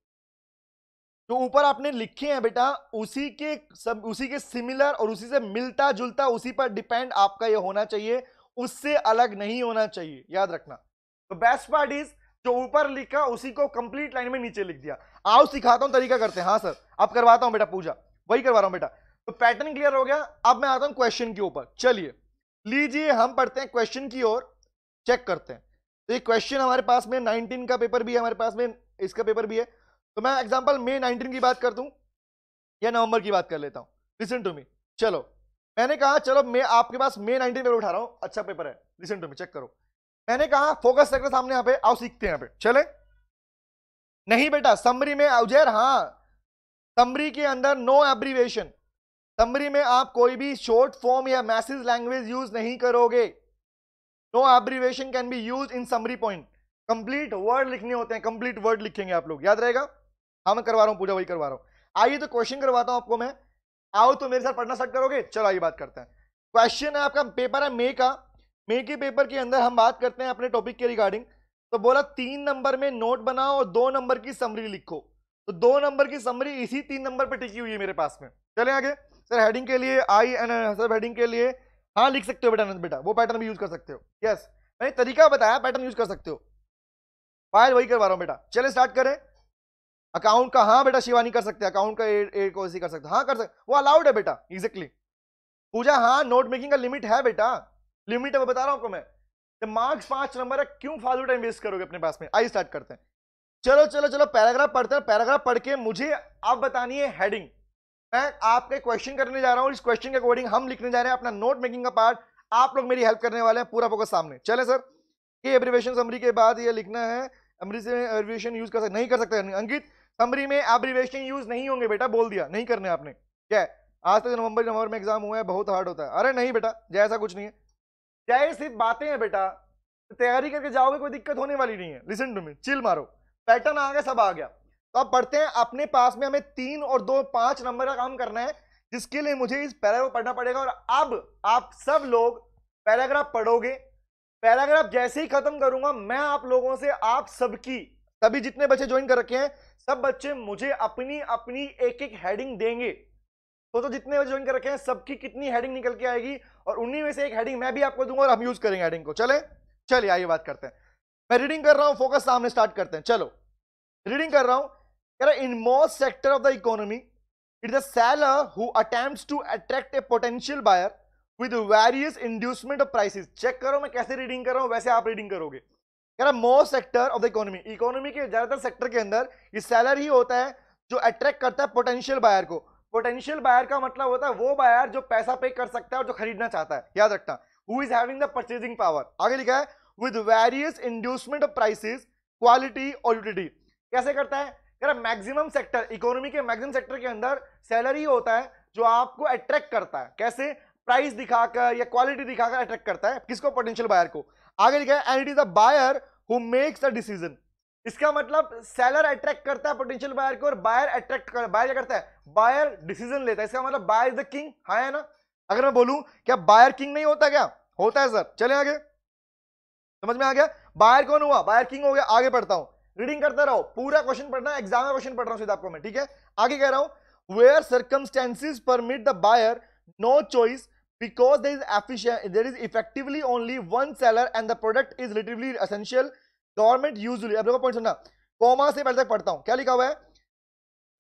जो ऊपर आपने लिखे हैं बेटा उसी के सब उसी के सिमिलर और उसी से मिलता जुलता उसी पर डिपेंड आपका ये होना चाहिए उससे अलग नहीं होना चाहिए याद रखना तो बेस्ट पार्ट इज जो ऊपर लिखा उसी को कंप्लीट लाइन में नीचे लिख दिया आओ सिखाता हूं तरीका करते हैं हाँ सर अब करवाता हूं बेटा पूजा वही करवा रहा हूं बेटा तो पैटर्न क्लियर हो गया अब मैं आता हूं क्वेश्चन के ऊपर चलिए लीजिए हम पढ़ते हैं क्वेश्चन की ओर चेक करते हैं तो ये क्वेश्चन हमारे पास में नाइनटीन का पेपर भी है हमारे पास में इसका पेपर भी है तो मैं एग्जाम्पल मे नाइनटीन की बात कर दूं या नवंबर की बात कर लेता हूँ लिसन टू मी चलो मैंने कहा चलो मैं आपके पास मे नाइनटीन पेपर उठा रहा हूं अच्छा पेपर है लिसन टू मी चेक करो मैंने कहा फोकस सेक्टर सामने यहाँ पे आओ सीखते हैं यहाँ पे चले नहीं बेटा समरी में उजैर हाँ समरी के अंदर नो एब्रीवेशन समरी में आप कोई भी शॉर्ट फॉर्म या मैसेज लैंग्वेज यूज नहीं करोगे no abbreviation can be use in summary point complete word लिखने होते हैं कंप्लीट वर्ड लिखेंगे आप लोग याद रहेगा हाँ मैं करवा रहा हूँ पूजा वही करवा रहा हूँ आइए तो क्वेश्चन करवाता हूँ आपको मैं आओ तो मेरे साथ पढ़ना स्टार्ट करोगे चलो आइए बात करते हैं क्वेश्चन है आपका पेपर है मे का मे के पेपर के अंदर हम बात करते हैं अपने टॉपिक के रिगार्डिंग तो बोला तीन नंबर में नोट बनाओ और दो नंबर की समरी लिखो तो दो नंबर की समरी इसी तीन नंबर पर टिकी हुई है मेरे पास में चले आगे सर हेडिंग के लिए आई एंड सर हेडिंग के लिए हाँ लिख सकते हो बेटा नंद बेटा वो पैटर्न भी यूज कर सकते हो यस मैंने तरीका बताया पैटर्न यूज कर सकते हो फायर वही करवा रहा हूँ बेटा चले स्टार्ट करें अकाउंट का हाँ बेटा शिवानी कर सकते हैं अकाउंट का ए को कर सकते हाँ कर सकते वो अलाउड है बेटा एग्जैक्टली पूजा हाँ नोट मेकिंग का लिमिट है बेटा लिमिट है वो बता रहा हूँ आपको मैं मार्क्स पांच नंबर है क्यों फालतू टाइम वेस्ट करोगे अपने पास में आई स्टार्ट करते हैं चलो चलो चलो पैराग्राफ पढ़ते हैं पैराग्राफ पढ़ के मुझे आप बतानी है हेडिंग मैं आपके क्वेश्चन करने जा रहा हूँ इस क्वेश्चन के अकॉर्डिंग हम लिखने जा रहे हैं अपना नोट मेकिंग का पार्ट आप लोग मेरी हेल्प करने वाले हैं पूरा फोकस सामने चले सर ये एब्रिवेशन समरी के बाद ये लिखना है एब्रिवेशन यूज कर सकते नहीं कर सकते अंकित समरी में एब्रिवेशन यूज नहीं होंगे बेटा बोल दिया नहीं करने आपने क्या आज तक तो नवंबर नवंबर में एग्जाम हुआ है बहुत हार्ड होता है अरे नहीं बेटा जैसा कुछ नहीं है जय सिर्फ बातें हैं बेटा तैयारी करके जाओगे कोई दिक्कत होने वाली नहीं है लिसन टू मी चिल मारो पैटर्न आ गया सब आ गया तो आप पढ़ते हैं अपने पास में हमें तीन और दो पांच नंबर का काम करना है जिसके लिए मुझे इस पैराग्राफ पढ़ना पड़ेगा और अब आप सब लोग पैराग्राफ पढ़ोगे पैराग्राफ जैसे ही खत्म करूंगा मैं आप लोगों से आप सबकी सभी जितने बच्चे ज्वाइन कर रखे हैं सब बच्चे मुझे अपनी अपनी एक एक हेडिंग देंगे तो तो जितने बच्चे ज्वाइन कर रखे हैं सबकी कितनी हेडिंग निकल के आएगी और उन्हीं में से एक हेडिंग मैं भी आपको दूंगा और हम यूज करेंगे हेडिंग को चले चलिए आइए बात करते हैं मैं रीडिंग कर रहा हूं फोकस सामने स्टार्ट करते हैं चलो रीडिंग कर रहा हूं in in most sector of the economy it the seller who attempts to attract a potential buyer with various inducement of prices check करो मैं कैसे रीडिंग कर रहा हूँ वैसे आप रीडिंग करोगे कह रहा most sector of the economy economy के ज़्यादातर सेक्टर के अंदर ये सैलर ही होता है जो अट्रैक्ट करता है पोटेंशियल बायर को पोटेंशियल बायर का मतलब होता है वो बायर जो पैसा पे कर सकता है और जो खरीदना चाहता है याद रखना who is having the purchasing power आगे लिखा है with various inducement of prices quality और यूटिलिटी कैसे करता है यार मैक्सिमम सेक्टर इकोनॉमी के मैक्सिमम सेक्टर के अंदर सैलरी होता है जो आपको अट्रैक्ट करता है कैसे प्राइस दिखाकर या क्वालिटी दिखाकर अट्रैक्ट करता है किसको पोटेंशियल बायर को आगे लिखा है and it is a buyer who makes a decision इसका मतलब सेलर अट्रैक्ट करता है पोटेंशियल बायर को और बायर अट्रैक्ट कर बायर क्या करता है बायर डिसीजन लेता है इसका मतलब बायर इज द किंग हाँ है ना अगर मैं बोलूं क्या बायर किंग नहीं होता क्या होता है सर चले आगे समझ में आ गया बायर कौन हुआ बायर किंग हो गया आगे पढ़ता हूं रीडिंग करते रहो पूरा क्वेश्चन पढ़ना एग्जाम में क्वेश्चन पढ़ रहा हूं सीधा आपको मैं ठीक है आगे कह रहा हूं where circumstances permit the buyer no choice because there is efficient there is effectively only one seller and the product is relatively essential government usually अब लोगों पॉइंट सुनना कॉमा से पहले तक पढ़ता हूं क्या लिखा हुआ है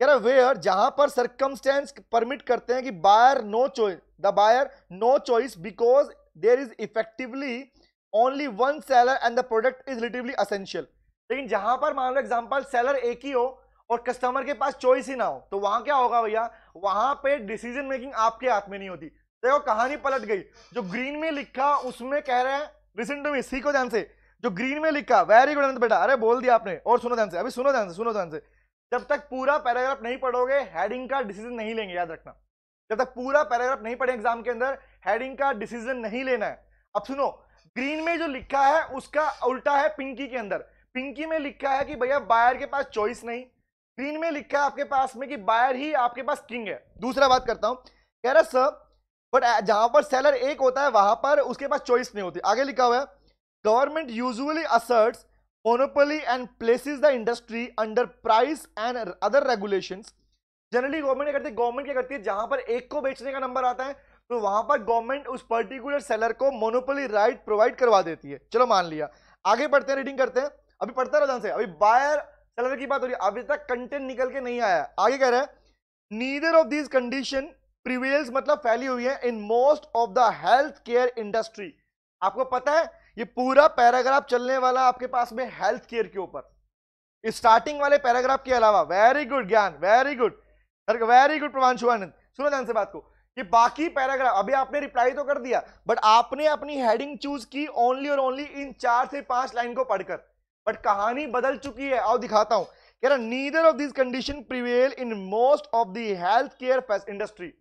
कह रहा वेयर जहां पर सर्कमस्टेंस परमिट करते हैं कि buyer no choice the buyer no choice because there is effectively only one seller and the product is relatively essential लेकिन जहां पर मान लो एग्जाम्पल सेलर एक ही हो और कस्टमर के पास चॉइस ही ना हो तो वहां क्या होगा भैया वहां पे डिसीजन मेकिंग आपके हाथ में नहीं होती देखो कहानी पलट गई जो ग्रीन में लिखा उसमें कह रहे हैं लिसन टू मी सीखो ध्यान से जो ग्रीन में लिखा वेरी गुड बेटा अरे बोल दिया आपने और सुनो ध्यान से अभी सुनो ध्यान से सुनो ध्यान से जब तक पूरा पैराग्राफ नहीं पढ़ोगे हेडिंग का डिसीजन नहीं लेंगे याद रखना जब तक पूरा पैराग्राफ नहीं पढ़े एग्जाम के अंदर हेडिंग का डिसीजन नहीं लेना है अब सुनो ग्रीन में जो लिखा है उसका उल्टा है पिंकी के अंदर पिंकी में लिखा है कि भैया बायर के पास चॉइस नहीं ग्रीन में लिखा है आपके पास में कि बायर ही आपके पास किंग है दूसरा बात करता हूं कह रहा सर बट जहां पर सेलर एक होता है वहां पर उसके पास चॉइस नहीं होती आगे लिखा हुआ है government usually assert monopoly and places the industry under price and other regulation generally government क्या करती है गवर्नमेंट क्या करती है जहां पर एक को बेचने का नंबर आता है तो वहां पर गवर्नमेंट उस पर्टिकुलर सेलर को मोनोपोली राइट प्रोवाइड करवा देती है चलो मान लिया आगे बढ़ते हैं रीडिंग करते हैं अभी पढ़ता रहो ध्यान से अभी बायर सेलर की बात हो रही है अभी तक कंटेंट निकल के नहीं आया आगे कह रहे हैं neither of this condition prevails मतलब फैली हुई है in most of the health care industry आपको पता है ये पूरा पैराग्राफ चलने वाला आपके पास में हेल्थ केयर के ऊपर स्टार्टिंग वाले पैराग्राफ के अलावा very good Gyan very good very good Pravanshu Anand सुनो ध्यान से बात को ये बाकी पैराग्राफ अभी आपने रिप्लाई तो कर दिया बट आपने अपनी हेडिंग चूज की ओनली और ओनली इन चार से पांच लाइन को पढ़कर बट कहानी बदल चुकी है और दिखाता हूं कह रहा neither of this condition prevail in most of the health care industry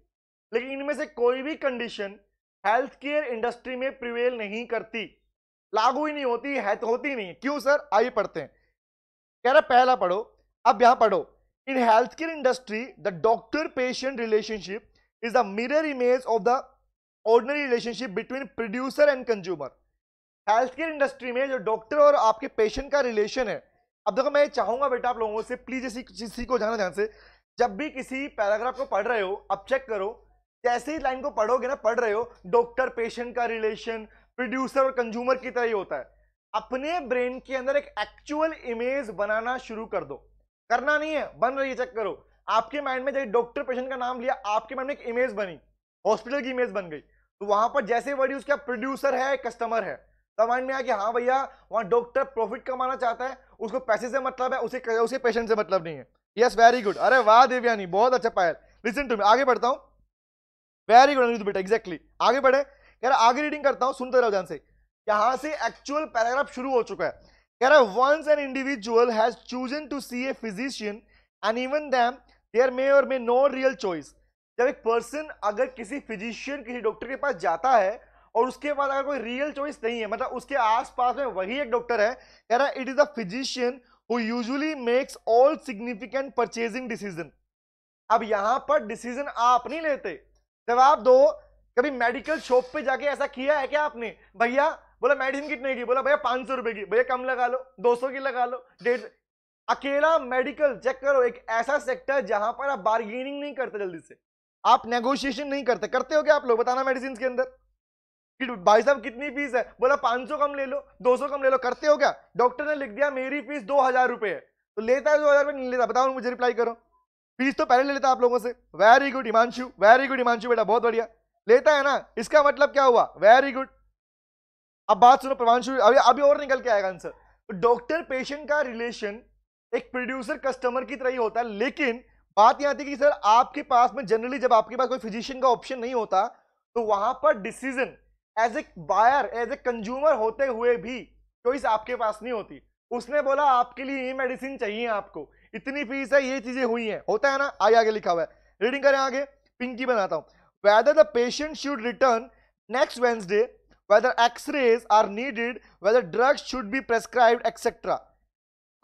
लेकिन इनमें से कोई भी कंडीशन हेल्थ केयर इंडस्ट्री में प्रिवेल नहीं करती लागू ही नहीं होती है तो होती नहीं क्यों सर आइए पढ़ते हैं कह रहा पहला पढ़ो अब यहां पढ़ो in health care industry the doctor patient relationship is the mirror image of the ordinary relationship between producer and consumer health care industry में जो डॉक्टर और आपके पेशेंट का रिलेशन है अब देखो मैं चाहूंगा बेटा आप लोगों से प्लीज़ इसी चीज़ को जाना ध्यान से जब भी किसी पैराग्राफ को पढ़ रहे हो अब चेक करो जैसे ही लाइन को पढ़ोगे ना पढ़ रहे हो डॉक्टर पेशेंट का रिलेशन प्रोड्यूसर और कंज्यूमर की तरह ही होता है अपने ब्रेन के अंदर एक एक्चुअल इमेज बनाना शुरू कर दो करना नहीं है बन रही है चेक करो आपके माइंड में जब डॉक्टर पेशेंट का नाम लिया आपके माइंड में एक इमेज बनी हॉस्पिटल की इमेज बन गई तो वहां पर जैसे वर्ड यूज किया प्रोड्यूसर है कस्टमर है तो माइंड में आया कि हाँ भैया वहाँ डॉक्टर प्रॉफिट कमाना चाहता है उसको पैसे से मतलब है उसे उसे पेशेंट से मतलब नहीं है यस वेरी गुड अरे वाह देवयानी बहुत अच्छा पायल लिसन टू मी आगे बढ़ता हूँ वेरी गुड अनिरुद्ध बेटा एग्जैक्टली आगे बढ़े कह रहा आगे रीडिंग करता हूँ सुनते रहो ध्यान से यहाँ से एक्चुअल पैराग्राफ शुरू हो चुका है कह रहा है once an individual has chosen to see a physician and even then there may और मे नो रियल चॉइस जब एक पर्सन अगर किसी फिजिशियन किसी डॉक्टर के पास जाता है और उसके बाद अगर कोई रियल चॉइस नहीं है मतलब उसके आसपास में वही एक डॉक्टर है कह रहा है it is a physician who usually makes all significant purchasing decision अब यहां पर डिसीजन आप नहीं लेते जवाब दो कभी मेडिकल शॉप पे जाके ऐसा किया है क्या आपने भैया बोला मेडिसिन कितने की बोला भैया पांच सौ रुपए की भैया कम लगा लो दो सौ की लगा लो डेढ़ अकेला मेडिकल चेक करो एक ऐसा सेक्टर जहां पर आप बार्गेनिंग नहीं करते जल्दी से आप नेगोशिएशन नहीं करते करते हो क्या आप लोग बताना मेडिसिन के अंदर कि भाई साहब कितनी फीस है बोला 500 कम ले लो 200 कम ले लो करते हो क्या डॉक्टर ने लिख दिया मेरी फीस दो हजार रुपए है तो लेता है दो हजार नहीं लेता बताओ मुझे रिप्लाई करो फीस तो पहले ले लेता आप लोगों से very good Himanshu very good Himanshu बेटा बहुत बढ़िया लेता है ना इसका मतलब क्या हुआ वेरी गुड अब बात सुनो प्रवांशु अभी अभी और निकल के आएगा आंसर तो डॉक्टर पेशेंट का रिलेशन एक प्रोड्यूसर कस्टमर की तरह ही होता है लेकिन बात यह आती है कि सर आपके पास में जनरली जब आपके पास कोई फिजिशियन का ऑप्शन नहीं होता तो वहां पर decision as a buyer as a consumer होते हुए भी चॉइस आपके पास नहीं होती उसने बोला आपके लिए ये मेडिसिन चाहिए आपको इतनी फीस है ये चीजें हुई हैं होता है ना आगे आगे लिखा हुआ है रीडिंग करें आगे पिंकी बनाता हूँ whether the patient should return next Wednesday whether x-rays are needed whether drugs should be prescribe etcetera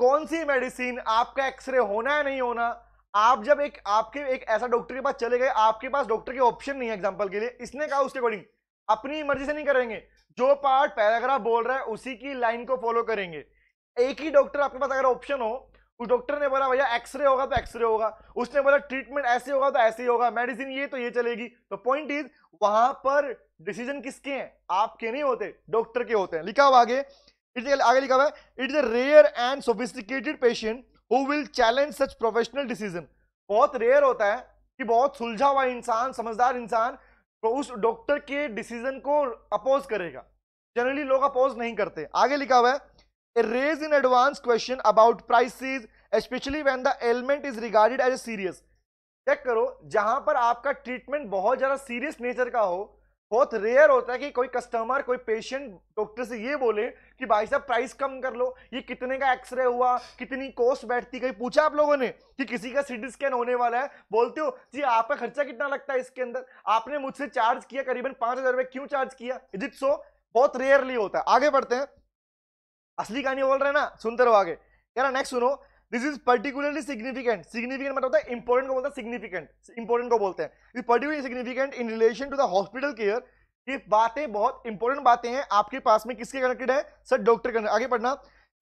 कौन सी मेडिसिन आपका एक्सरे होना है नहीं होना आप जब एक आपके एक ऐसा डॉक्टर के पास चले गए आपके पास डॉक्टर के ऑप्शन नहीं है एग्जांपल के लिए इसने कहा उसके अकॉर्डिंग अपनी मर्जी से नहीं करेंगे जो पार्ट पैराग्राफ बोल रहा है उसी की लाइन को फॉलो करेंगे एक ही डॉक्टर आपके पास अगर ऑप्शन हो उस डॉक्टर ने बोला भैया एक्सरे होगा तो एक्सरे होगा उसने बोला ट्रीटमेंट ऐसे होगा तो ऐसे ही होगा मेडिसिन ये तो ये चलेगी तो पॉइंट इज वहां पर डिसीजन किसके हैं आपके नहीं होते डॉक्टर के होते हैं लिखा हुआ आगे इट आगे लिखा हुआ है it is a rare and sophisticated patient who will challenge such professional decision बहुत रेयर होता है कि बहुत सुलझा हुआ इंसान समझदार इंसान तो उस डॉक्टर के डिसीजन को अपोज करेगा जनरली लोग अपोज नहीं करते आगे लिखा हुआ है raise in advance question about prices specially when the element is regarded as a serious check करो जहां पर आपका ट्रीटमेंट बहुत ज्यादा सीरियस नेचर का हो बहुत रेयर होता है कि कोई कस्टमर कोई पेशेंट डॉक्टर से ये बोले कि भाई साहब प्राइस कम कर लो ये कितने का एक्सरे हुआ कितनी कॉस्ट बैठती कहीं पूछा आप लोगों ने कि किसी का सीटी स्कैन होने वाला है बोलते हो जी आपका खर्चा कितना लगता है इसके अंदर आपने मुझसे चार्ज किया करीबन पांच हजार क्यों चार्ज किया इज सो बहुत रेयरली होता है आगे बढ़ते हैं असली कहानी बोल रहे हैं ना सुनते रहो आगे यार नेक्स्ट सुनो this is particularly significant significant मतलब होता है इंपॉर्टेंट को बोलता है सिग्निफिकेंट इंपॉर्टेंट को बोलते हैं particularly significant in relation to the hospital care ये बातें बहुत इंपॉर्टेंट बातें हैं आपके पास में किसके कनेक्टेड है सर डॉक्टर कनेक्ट आगे पढ़ना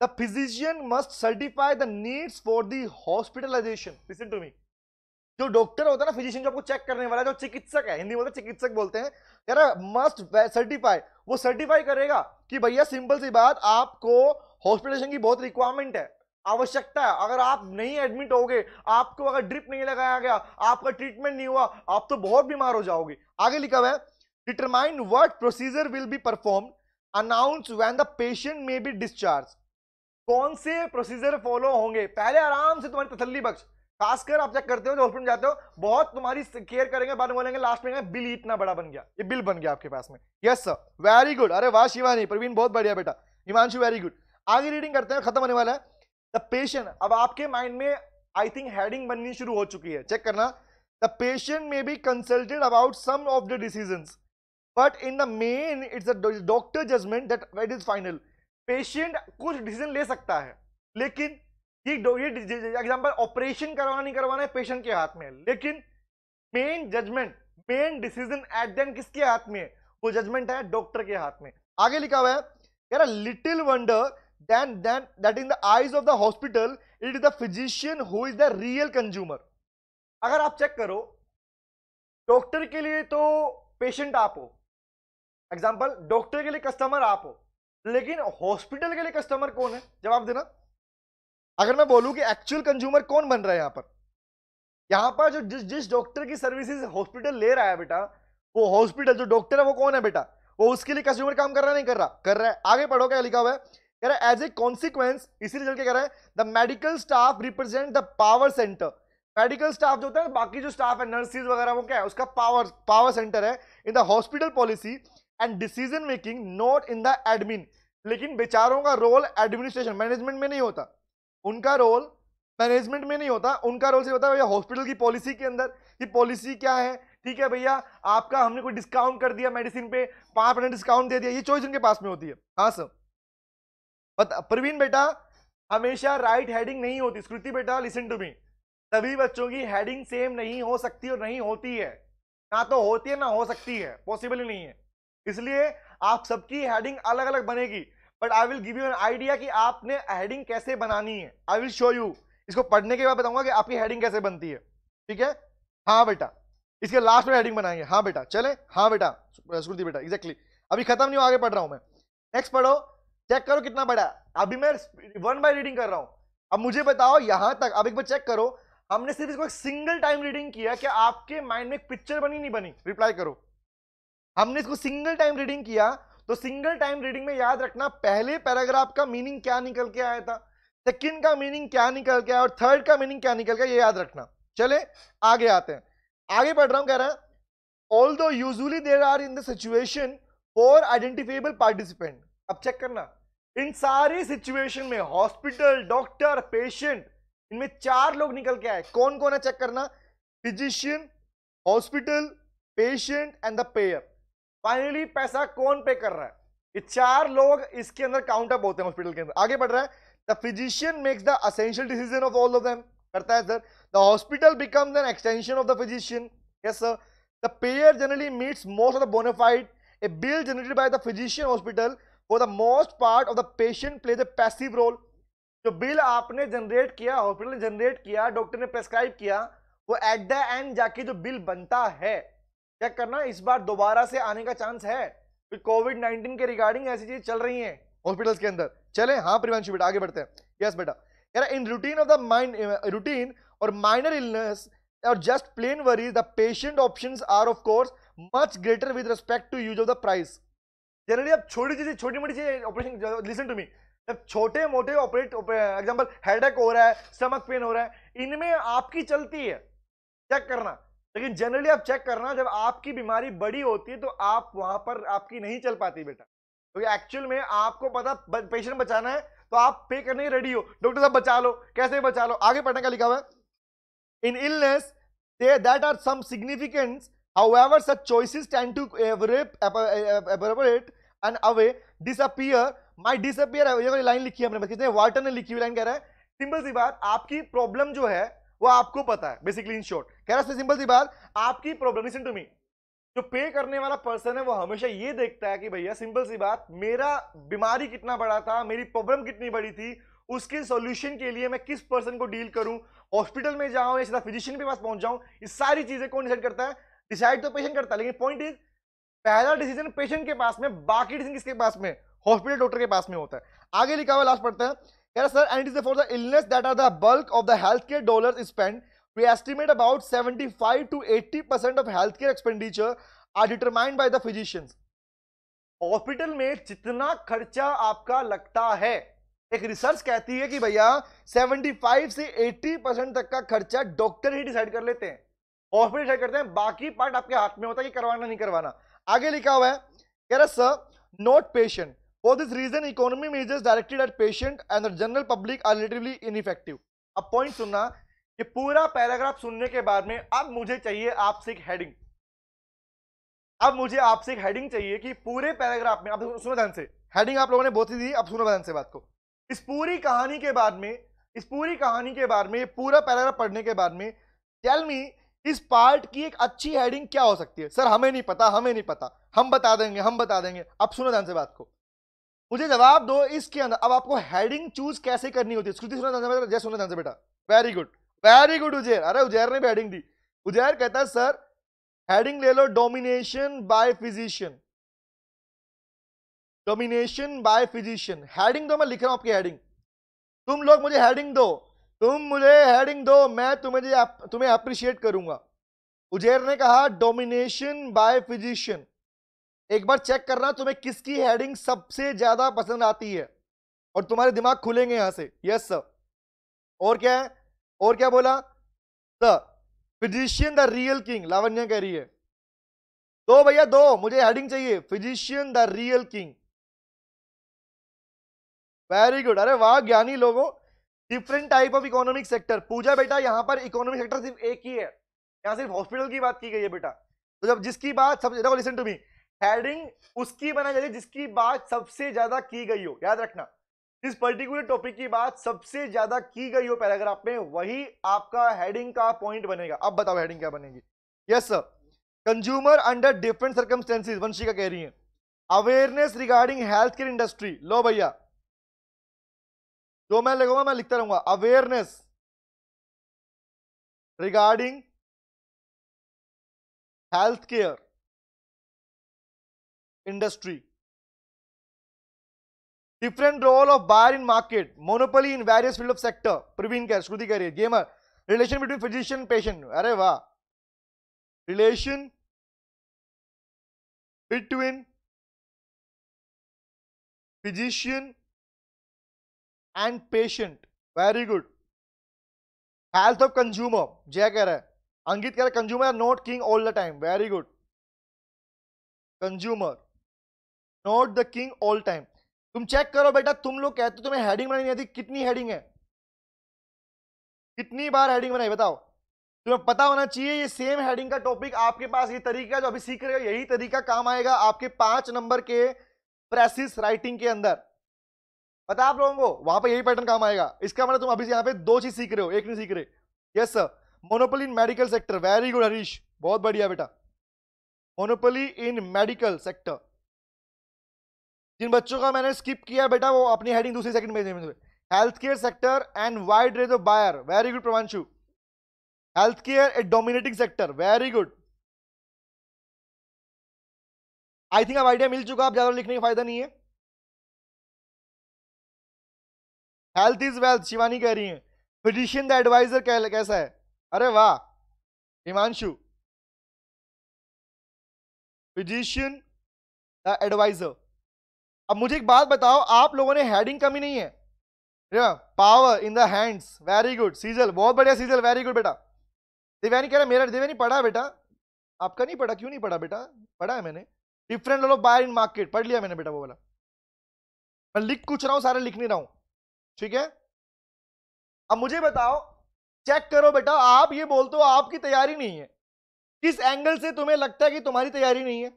the physician must certify the needs for the hospitalization listen to me जो डॉक्टर होता है ना फिजिशियन जो आपको चेक करने वाला जो चिकित्सक है हिंदी में चिकित्सक बोलते हैं यार मस्ट सर्टिफाई वो सर्टिफाई करेगा कि भैया सिंपल सी बात आपको हॉस्पिटलाइजेशन की बहुत रिक्वायरमेंट है आवश्यकता है अगर आप नहीं एडमिट होगे आपको अगर ड्रिप नहीं लगाया गया आपका ट्रीटमेंट नहीं हुआ आप तो बहुत बीमार हो जाओगे आगे लिखा हुआ है determine what procedure will be perform announce when the patient may be discharge कौन से प्रोसीजर फॉलो होंगे पहले आराम से तुम्हारी तसली बख्श खासकर आप चेक करते हो जो हॉस्पिटल जाते हो बहुत तुम्हारी केयर करेंगे बाद में बोलेंगे लास्ट में बिल इतना बड़ा बन गया ये बिल बन गया आपके पास में यस सर वेरी गुड अरे वाह शिवानी प्रवीण बहुत बढ़िया बेटा हिमांशु वेरी गुड आगे रीडिंग करते हैं खत्म होने वाला है द पेशेंट अब आपके माइंड में आई थिंक हेडिंग बननी शुरू हो चुकी है चेक करना the patient may be consulted about some of the decision but in the main it's doctor judgement that what is final patient कुछ डिसीजन ले सकता है लेकिन ये ये एग्जाम्पल ऑपरेशन करवाना नहीं करवाना है पेशेंट के हाथ में लेकिन main judgement main decision at end किसके हाथ में वो जजमेंट है डॉक्टर के हाथ में आगे लिखा हुआ है little wonder then then that in the eyes of the hospital it is the physician who is the real consumer अगर आप चेक करो डॉक्टर के लिए तो पेशेंट आप हो एग्जाम्पल डॉक्टर के लिए कस्टमर आप हो लेकिन हॉस्पिटल के लिए कस्टमर कौन है जवाब देना अगर मैं बोलूं कि एक्चुअल कंज्यूमर कौन बन रहा है यहाँ पर यहाँ पर जो जिस जिस डॉक्टर की सर्विसेज हॉस्पिटल ले रहा है बेटा वो हॉस्पिटल जो डॉक्टर है वो कौन है बेटा वो उसके लिए कंज्यूमर काम कर रहा है नहीं कर रहा कर रहा है आगे पढ़ो क्या लिखा हुआ है कह रहा है एज ए कॉन्सिक्वेंस इसी रिजल्ट क्या कह रहा है the medical staff represent the power centre medical staff जो होता है बाकी जो स्टाफ है नर्सिस वगैरह वो क्या है उसका पावर पावर सेंटर है in the hospital policy and decision making not in the admin लेकिन बेचारों का रोल एडमिनिस्ट्रेशन मैनेजमेंट में नहीं होता उनका रोल मैनेजमेंट में नहीं होता उनका रोल से होता है भैया हॉस्पिटल की पॉलिसी के अंदर कि पॉलिसी क्या है ठीक है भैया आपका हमने कोई डिस्काउंट कर दिया मेडिसिन पे पाँच परसेंट डिस्काउंट दे दिया ये चॉइस उनके पास में होती है हाँ सर प्रवीण बेटा हमेशा राइट हेडिंग नहीं होती स्कृति बेटा लिसन टू मी सभी बच्चों की हेडिंग सेम नहीं हो सकती और नहीं होती है ना तो होती है ना हो सकती है पॉसिबल ही नहीं है इसलिए आप सबकी हेडिंग अलग अलग बनेगी but I will give you an idea कि आपने हेडिंग कैसे बनानी है आई विल शो यू इसको पढ़ने के बाद बताऊंगा कि आपकी हेडिंग कैसे बनती है ठीक है हाँ बेटा इसके लास्ट में हेडिंग बनाएंगे हाँ बेटा चले हाँ बेटा स्कृति बेटा एग्जैक्टली exactly. अभी खत्म नहीं हो आगे पढ़ रहा हूँ मैं नेक्स्ट पढ़ो चेक करो कितना बड़ा अभी मैं वन बाय रीडिंग कर रहा हूँ अब मुझे बताओ यहां तक अब एक बार चेक करो हमने सिर्फ इसको एक सिंगल टाइम रीडिंग किया कि आपके माइंड में एक पिक्चर बनी नहीं बनी रिप्लाई करो हमने इसको सिंगल टाइम रीडिंग किया तो सिंगल टाइम रीडिंग में याद रखना पहले पैराग्राफ का मीनिंग क्या निकल के आया था सेकेंड का मीनिंग क्या निकल के आया और थर्ड का मीनिंग क्या निकल गया ये याद रखना चले आगे आते हैं आगे पढ़ रहा हूं कह रहा है although usually there are in the situation for identifiable participant अब चेक करना इन सारी सिचुएशन में हॉस्पिटल डॉक्टर पेशेंट इनमें चार लोग निकल के आए कौन कौन है चेक करना physician hospital patient and the payer finally पैसा कौन पे कर रहा है ये चार लोग इसके अंदर काउंटअप होते हैं हॉस्पिटल के अंदर आगे बढ़ रहा है the physician makes the essential decision of all of them करता है sir the hospital becomes an extension of the physician yes sir the payer generally meets most of the bona fide a bill generated by the physician hospital for the most part of the patient play the passive role जो bill आपने generate किया hospital ने generate किया doctor ने prescribe किया वो at the end जाके जो बिल बनता है चेक करना इस बार दोबारा से आने का चांस है कोविड नाइनटीन के रिगार्डिंग ऐसी चीज चल रही है हॉस्पिटल्स के अंदर चले हाँ प्रिवेंशन बेटा आगे बढ़ते हैं यस बेटा यार in routine of the mind routine और माइनर इलनेस और just plain worries the patient option are of course much greater with respect to use of the price generally अब छोटी चीजें छोटी मोटी चीजें ऑपरेशन लिसन टू मी जब छोटे मोटे ऑपरेट एग्जाम्पल हेडेक हो रहा है स्टमक पेन हो रहा है इनमें आपकी चलती है चेक करना लेकिन जनरली आप चेक करना जब आपकी बीमारी बड़ी होती है तो आप वहां पर आपकी नहीं चल पाती बेटा क्योंकि तो एक्चुअल में आपको पता पेशेंट बचाना है तो आप पे करने रेडी हो डॉक्टर साहब बचा लो कैसे बचा लो आगे पढ़ने का लिखा हुआ है in illness they that are some significance However, such choices tend to evaporate, eh, eh, eh, and away, disappear. My disappear ये वाली line लिखी है हमने किसने वाटर ने लिखी हुई line कह रहा है Simple सी बात आपकी problem जो है वो आपको पता है basically in short कह रहा है simple सी बात आपकी problem लिसन to me जो पे करने वाला पर्सन है वो हमेशा ये देखता है कि भैया सिंपल सी बात मेरा बीमारी कितना बड़ा था मेरी प्रॉब्लम कितनी बड़ी थी उसके सॉल्यूशन के लिए मैं किस पर्सन को डील करूं हॉस्पिटल में जाऊं या सीधा फिजिशियन के पास पहुंच जाऊं ये सारी चीजें कौन डिसाइड करता है डिसाइड तो पेशेंट करता है लेकिन पॉइंट इज पहला डिसीजन पेशेंट के पास में बाकी डिसीजन किसके पास में हॉस्पिटल डॉक्टर के पास में होता है आगे लिखा हुआ लास्ट पढ़ते हैं कह रहा sir and is for the illness that are the bulk of the health care dollar spend we estimate about 75 to 80 percent of health care expenditure are determined by the physicians hospital में जितना खर्चा आपका लगता है एक research कहती है कि भैया 75 से 80 परसेंट तक का खर्चा डॉक्टर ही डिसाइड कर लेते हैं हॉस्पिटल डिसाइड करते हैं बाकी पार्ट आपके हाथ में होता है कि करवाना नहीं करवाना आगे लिखा हुआ है कह रहा sir not patient for this reason economy measures directed at patient and the general public are relatively ineffective अब पॉइंट सुनना ये पूरा पैराग्राफ सुनने के बाद में अब मुझे चाहिए आपसे एक हेडिंग अब मुझे आपसे एक हेडिंग चाहिए कि पूरे पैराग्राफ में आप सुनो ध्यान से हेडिंग आप लोगों ने बहुत ही दी अब सुनो ध्यान से बात को इस पूरी कहानी के बाद में इस पूरी कहानी के बाद में पूरा पैराग्राफ पढ़ने के बाद में टेल मी इस पार्ट की एक अच्छी हेडिंग क्या हो सकती है सर हमें नहीं पता हमें नहीं पता हम बता देंगे हम बता देंगे अब सुनो ध्यान से बात को मुझे जवाब दो इसके अंदर अब आपको हेडिंग चूज कैसे करनी होती है सुनो ध्यान से जय सुनो ध्यान से बेटा very good very good Uzair अरे उजैर ने भी हेडिंग दी उजैर कहता है सर हेडिंग ले लो domination by physician domination by physician heading दो मैं लिख रहा हूं आपकी हेडिंग तुम लोग मुझे हेडिंग दो तुम मुझे हेडिंग दो मैं तुम्हें तुम्हें अप्रिशिएट करूंगा उजेर ने कहा डोमिनेशन बाय फिजिशियन एक बार चेक करना तुम्हें किसकी हेडिंग सबसे ज्यादा पसंद आती है और तुम्हारे दिमाग खुलेंगे यहां से यस सर और क्या है और क्या बोला the physician the real king Lavanya कह रही है दो भैया दो मुझे हेडिंग चाहिए physician the real king very good अरे वाह ज्ञानी लोगों different type of economic sector Pooja बेटा यहाँ पर इकोनॉमिक सेक्टर सिर्फ एक ही है यहाँ सिर्फ हॉस्पिटल की बात की गई है बेटा तो जब जिसकी बात सबसे ज्यादा लिसन टू मी हेडिंग उसकी बना जाए जिसकी बात सबसे ज्यादा की गई हो याद रखना जिस पर्टिकुलर टॉपिक की बात सबसे ज्यादा की गई हो पैराग्राफ में वही आपका हेडिंग का पॉइंट बनेगा अब बताओ हेडिंग क्या बनेगी yes sir consumer under different circumstances Vanshi का कह रही है awareness regarding health care industry लो भैया जो मैं लिखूंगा मैं लिखता रहूंगा awareness regarding health care industry different role of buyer in market monopoly in various field of sector Praveen कह श्रुति है gamer relation between physician patient अरे वाह relation between physician and patient very good health of consumer Jay कह रहा है अंकित कह रहा है consumer are not king all the time very good consumer not the king all time तुम चेक करो बेटा तुम लोग कहते हो तुम्हें हेडिंग बनानी आती कितनी हेडिंग है कितनी बार हेडिंग बनाई बताओ तुम्हें पता होना चाहिए ये सेम हेडिंग का टॉपिक आपके पास ये तरीका जो अभी सीख रहे हो यही तरीका काम आएगा आपके पांच नंबर के प्रेसिस राइटिंग के अंदर पता आप लोगों को वहां पर यही पैटर्न काम आएगा इसका मतलब तुम अभी यहाँ पे दो चीज सीख रहे हो एक नहीं सीख रहे yes sir monopoly in medical sector very good Harish बहुत बढ़िया बेटा मोनोपोली इन मेडिकल सेक्टर जिन बच्चों का मैंने स्किप किया बेटा वो अपनी हेडिंग दूसरी सेकंड में health care sector and wide range of buyer very good Pravanshu health care a dominating sector very good I think अब आइडिया मिल चुका आप ज्यादा लिखने का फायदा नहीं है हेल्थ इज वेल्थ शिवानी कह रही है फिजिशियन द एडवाइजर कैसा है अरे वाह हिमांशु फिजिशियन द एडवाइजर अब मुझे एक बात बताओ आप लोगों ने हेडिंग कमी नहीं है power in the hands very good Sejal बहुत बढ़िया सीजल वेरी गुड बेटा दिव्यानी कह रहा मेरा दिव्यानी पढ़ा बेटा आपका नहीं पढ़ा क्यों नहीं पढ़ा बेटा पढ़ा है मैंने डिफरेंट लोग बायर इन मार्केट पढ़ लिया मैंने बेटा वो बोला मैं लिख कुछ रहा हूँ सारे लिख नहीं रहा हूँ ठीक है अब मुझे बताओ चेक करो बेटा आप ये बोलते हो आपकी तैयारी नहीं है किस एंगल से तुम्हें लगता है कि तुम्हारी तैयारी नहीं है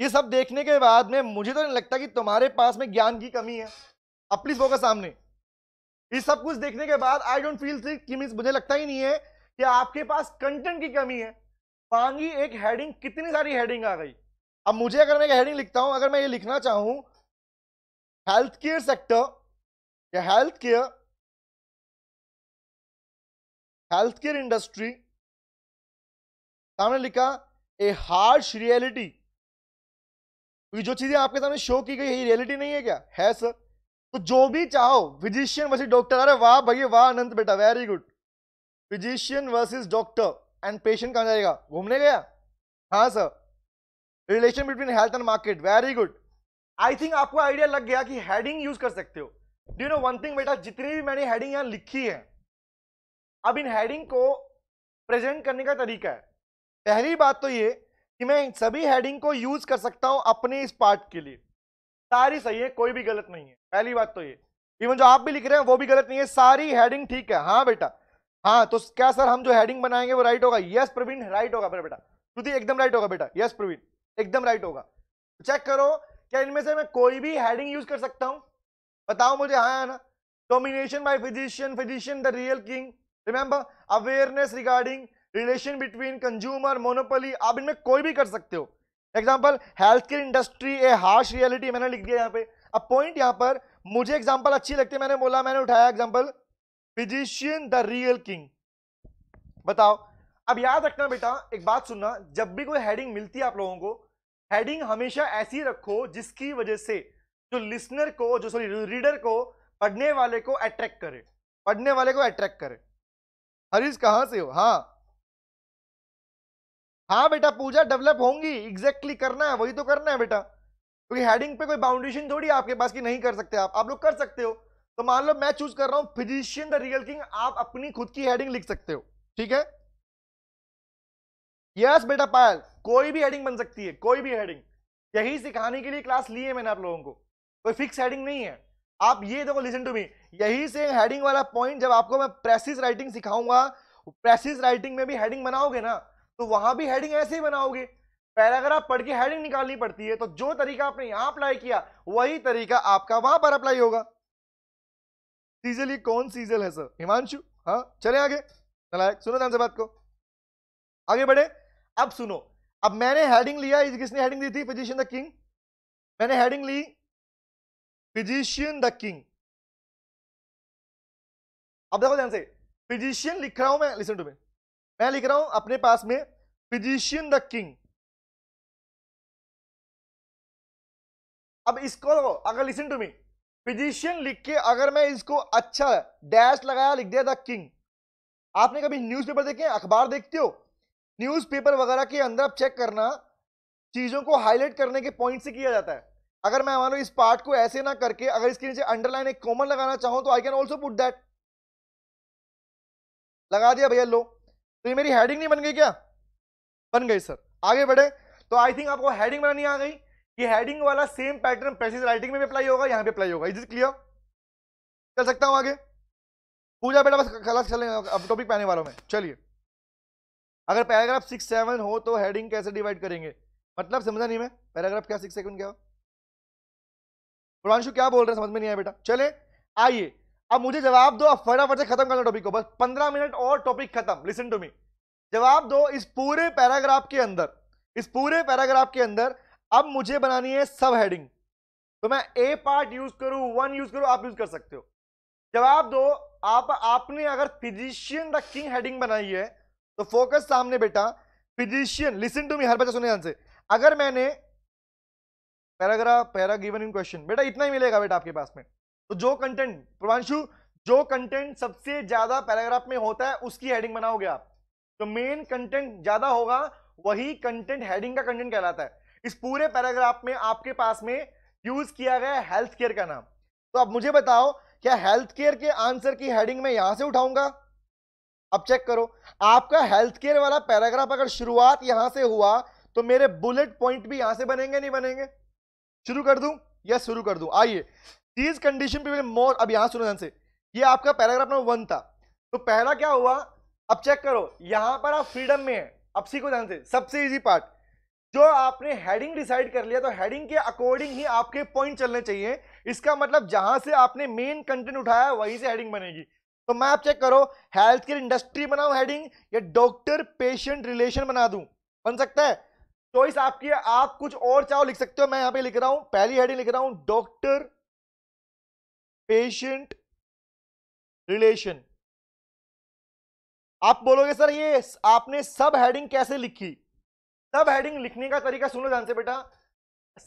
ये सब देखने के बाद में मुझे तो नहीं लगता कि तुम्हारे पास में ज्ञान की कमी है अब प्लीज फोकस सामने ये सब कुछ देखने के बाद आई डोंट फील कि मीन मुझे लगता ही नहीं है कि आपके पास कंटेंट की कमी है मांगी एक हेडिंग कितनी सारी हेडिंग आ गई अब मुझे अगर मैं एक हेडिंग लिखता हूं अगर मैं ये लिखना चाहूं हेल्थ केयर सेक्टर कि health care health care industry सामने लिखा ए हार्श रियलिटी क्योंकि जो चीजें आपके सामने शो की गई है रियलिटी नहीं है क्या है सर तो जो भी चाहो फिजिशियन वर्सेज डॉक्टर अरे वाह भैया वाह अनंत बेटा very good physician versus doctor and patient कहां जाएगा घूमने गया हाँ sir relation between health and market very good I think आपको आइडिया लग गया कि हेडिंग यूज कर सकते हो डू नो वन थिंग बेटा जितनी भी मैंने हेडिंग यहां लिखी है अब इन हेडिंग को प्रेजेंट करने का तरीका है पहली बात तो ये कि मैं सभी हेडिंग को यूज कर सकता हूं अपने इस पार्ट के लिए सारी सही है कोई भी गलत नहीं है पहली बात तो ये इवन जो आप भी लिख रहे हैं वो भी गलत नहीं है सारी हेडिंग ठीक है हाँ बेटा हाँ तो क्या सर हम जो हेडिंग बनाएंगे वो राइट होगा यस प्रवीण राइट होगा बेटा श्रुति एकदम राइट होगा बेटा यस प्रवीण एकदम राइट होगा चेक तो करो क्या इनमें से मैं कोई भी हेडिंग यूज कर सकता हूँ बताओ मुझे हाँ है ना domination by physician physician the real king remember awareness regarding relation between consumer monopoly आप इनमें कोई भी कर सकते हो example health care industry a harsh reality मैंने लिख दिया यहाँ पे अब पॉइंट यहाँ पर मुझे एग्जाम्पल अच्छी लगती है मैंने बोला मैंने उठाया example physician the real king बताओ अब याद रखना बेटा एक बात सुनना जब भी कोई हेडिंग मिलती है आप लोगों को हेडिंग हमेशा ऐसी रखो जिसकी वजह से जो लिसनर को जो सॉरी रीडर को पढ़ने वाले को अट्रैक्ट करे पढ़ने वाले को अट्रैक्ट करे हरीश कहां से हो हाँ हाँ बेटा पूजा डेवलप होंगी एग्जैक्टली exactly करना है वही तो करना है बेटा क्योंकि तो हेडिंग पे कोई बाउंडेशन थोड़ी आपके पास की नहीं कर सकते आप आप लोग कर सकते हो तो मान लो मैं चूज कर रहा हूं फिजिशियन द रियल किंग आप अपनी खुद की हेडिंग लिख सकते हो ठीक है यस बेटा पायल कोई भी हेडिंग बन सकती है कोई भी हेडिंग यही सिखाने के लिए क्लास ली है मैंने आप लोगों को कोई फिक्स हेडिंग नहीं है आप ये देखो लिसन टू मी यही से हेडिंग वाला पॉइंट जब आपको मैं प्रेसिस राइटिंग सिखाऊंगा प्रेसिस राइटिंग में भी हेडिंग बनाओगे ना तो वहां भी हेडिंग ऐसे ही बनाओगे पैराग्राफ पढ़ के हेडिंग निकालनी पड़ती है तो जो तरीका आपने यहां अप्लाई किया वही तरीका आपका वहां पर अप्लाई होगा सीजल ये कौन सीजल है सर हिमांशु हाँ चले आगे नलायक सुनो ध्यान से बात को आगे बढ़े अब सुनो अब मैंने हेडिंग लिया किसने हेडिंग दी थी पोजिशन द किंग मैंने हेडिंग ली फिजिशियन द किंग अब देखो ध्यान से फिजिशियन लिख रहा हूं मैं लिसन टू मी मैं लिख रहा हूं अपने पास में फिजिशियन द किंग अब इसको अगर लिसन टू मी फिजिशियन लिख के अगर मैं इसको अच्छा डैश लगाया लिख दिया द किंग आपने कभी न्यूज़पेपर देखे अखबार देखते हो न्यूज़पेपर वगैरह के अंदर आप चेक करना चीज़ों को हाईलाइट करने के पॉइंट से किया जाता है अगर मैं मान लो इस पार्ट को ऐसे ना करके अगर इसके नीचे अंडरलाइन एक कॉमन लगाना चाहूँ तो I can also put that लगा दिया भैया लो तो ये मेरी हेडिंग नहीं बन गई क्या बन गई सर आगे बढ़े तो आई थिंक आपको हेडिंग बनानी आ गई ये हेडिंग वाला सेम पैटर्न प्रेसिस राइटिंग में भी अप्लाई होगा यहाँ पे अप्लाई होगा इज इज क्लियर चल सकता हूँ आगे पूजा बेटा बस क्लास चले अब टॉपिक पहने वालों में चलिए अगर पैराग्राफ सिक्स सेवन हो तो हेडिंग कैसे डिवाइड करेंगे मतलब समझा नहीं मैं पैराग्राफ क्या सिक्स सेवन क्या हो प्रांशु क्या बोल रहे हैं समझ में नहीं आया बेटा चले आइए अब मुझे जवाब दो अब फटाफट से खत्म करना टॉपिक को बस पंद्रह मिनट और टॉपिक खत्म लिसन टू मी जवाब दो इस पूरे पैराग्राफ के अंदर इस पूरे पैराग्राफ के अंदर अब मुझे बनानी है सब हेडिंग तो मैं ए पार्ट यूज करूं वन यूज करूं आप यूज कर सकते हो जवाब दो आप आपने अगर फिजिशियन द किंग हेडिंग बनाई है तो फोकस सामने बेटा फिजिशियन लिसन टू मी हर बच्चा सुने से अगर मैंने paragraph para given in question बेटा इतना ही मिलेगा बेटा आपके पास में तो जो कंटेंट प्रवांशु जो कंटेंट सबसे ज्यादा पैराग्राफ में होता है उसकी हेडिंग बनाओगे आप तो मेन कंटेंट ज्यादा होगा वही कंटेंट हेडिंग का कंटेंट कहलाता है इस पूरे पैराग्राफ में आपके पास में यूज किया गया हेल्थ केयर का नाम तो अब मुझे बताओ क्या हेल्थ केयर के आंसर की हेडिंग में यहां से उठाऊंगा अब चेक करो आपका हेल्थ केयर वाला पैराग्राफ अगर शुरुआत यहां से हुआ तो मेरे बुलेट पॉइंट भी यहां से बनेंगे नहीं बनेंगे शुरू कर दूं या शुरू कर दूं आइए दीज कंडीशन पे मोर अब यहां सुनो ध्यान से ये आपका पैराग्राफ नंबर वन था तो पहला क्या हुआ अब चेक करो यहां पर आप फ्रीडम में है अब सीखो ध्यान से सबसे इजी पार्ट जो आपने हेडिंग डिसाइड कर लिया तो हेडिंग के अकॉर्डिंग ही आपके पॉइंट चलने चाहिए इसका मतलब जहां से आपने मेन कंटेंट उठाया वहीं से हेडिंग बनेगी तो मैं आप चेक करो हेल्थ केयर इंडस्ट्री बनाऊं हेडिंग या डॉक्टर पेशेंट रिलेशन बना दूं बन सकता है चॉइस तो आपकी है आप कुछ और चाहो लिख सकते हो मैं यहां पे लिख रहा हूं पहली हेडिंग लिख रहा हूं डॉक्टर पेशेंट रिलेशन आप बोलोगे सर ये आपने सब हेडिंग कैसे लिखी सब हेडिंग लिखने का तरीका सुनो ध्यान से बेटा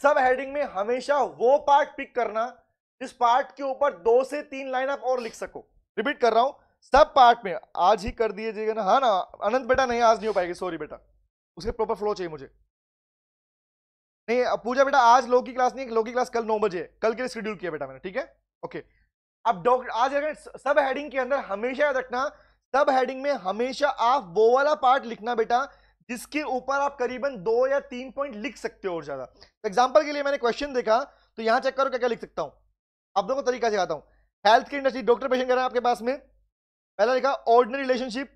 सब हेडिंग में हमेशा वो पार्ट पिक करना जिस पार्ट के ऊपर दो से तीन लाइन आप और लिख सको रिपीट कर रहा हूं सब पार्ट में आज ही कर दिए जाएगा ना हाँ ना अनंत बेटा नहीं आज नहीं हो पाएगी सॉरी बेटा उसके प्रॉपर फ्लो चाहिए मुझे नहीं पूजा बेटा आज लो की क्लास नहीं लो की क्लास कल नौ बजे कल के लिए शेड्यूल किया बेटा मैंने ठीक है ओके अब डॉक्टर आज अगर सब हेडिंग के अंदर हमेशा याद रखना सब हेडिंग में हमेशा आप वो वाला पार्ट लिखना बेटा जिसके ऊपर आप करीबन दो या तीन पॉइंट लिख सकते हो और ज्यादा एग्जाम्पल तो के लिए मैंने क्वेश्चन देखा तो यहाँ चेक करो क्या क्या लिख सकता हूँ आप दोनों को तरीका सिखाता हूं हेल्थ की इंडस्ट्री डॉक्टर पेशेंट कर रहे हैं आपके पास में पहला लिखा ऑर्डनरी रिलेशनशिप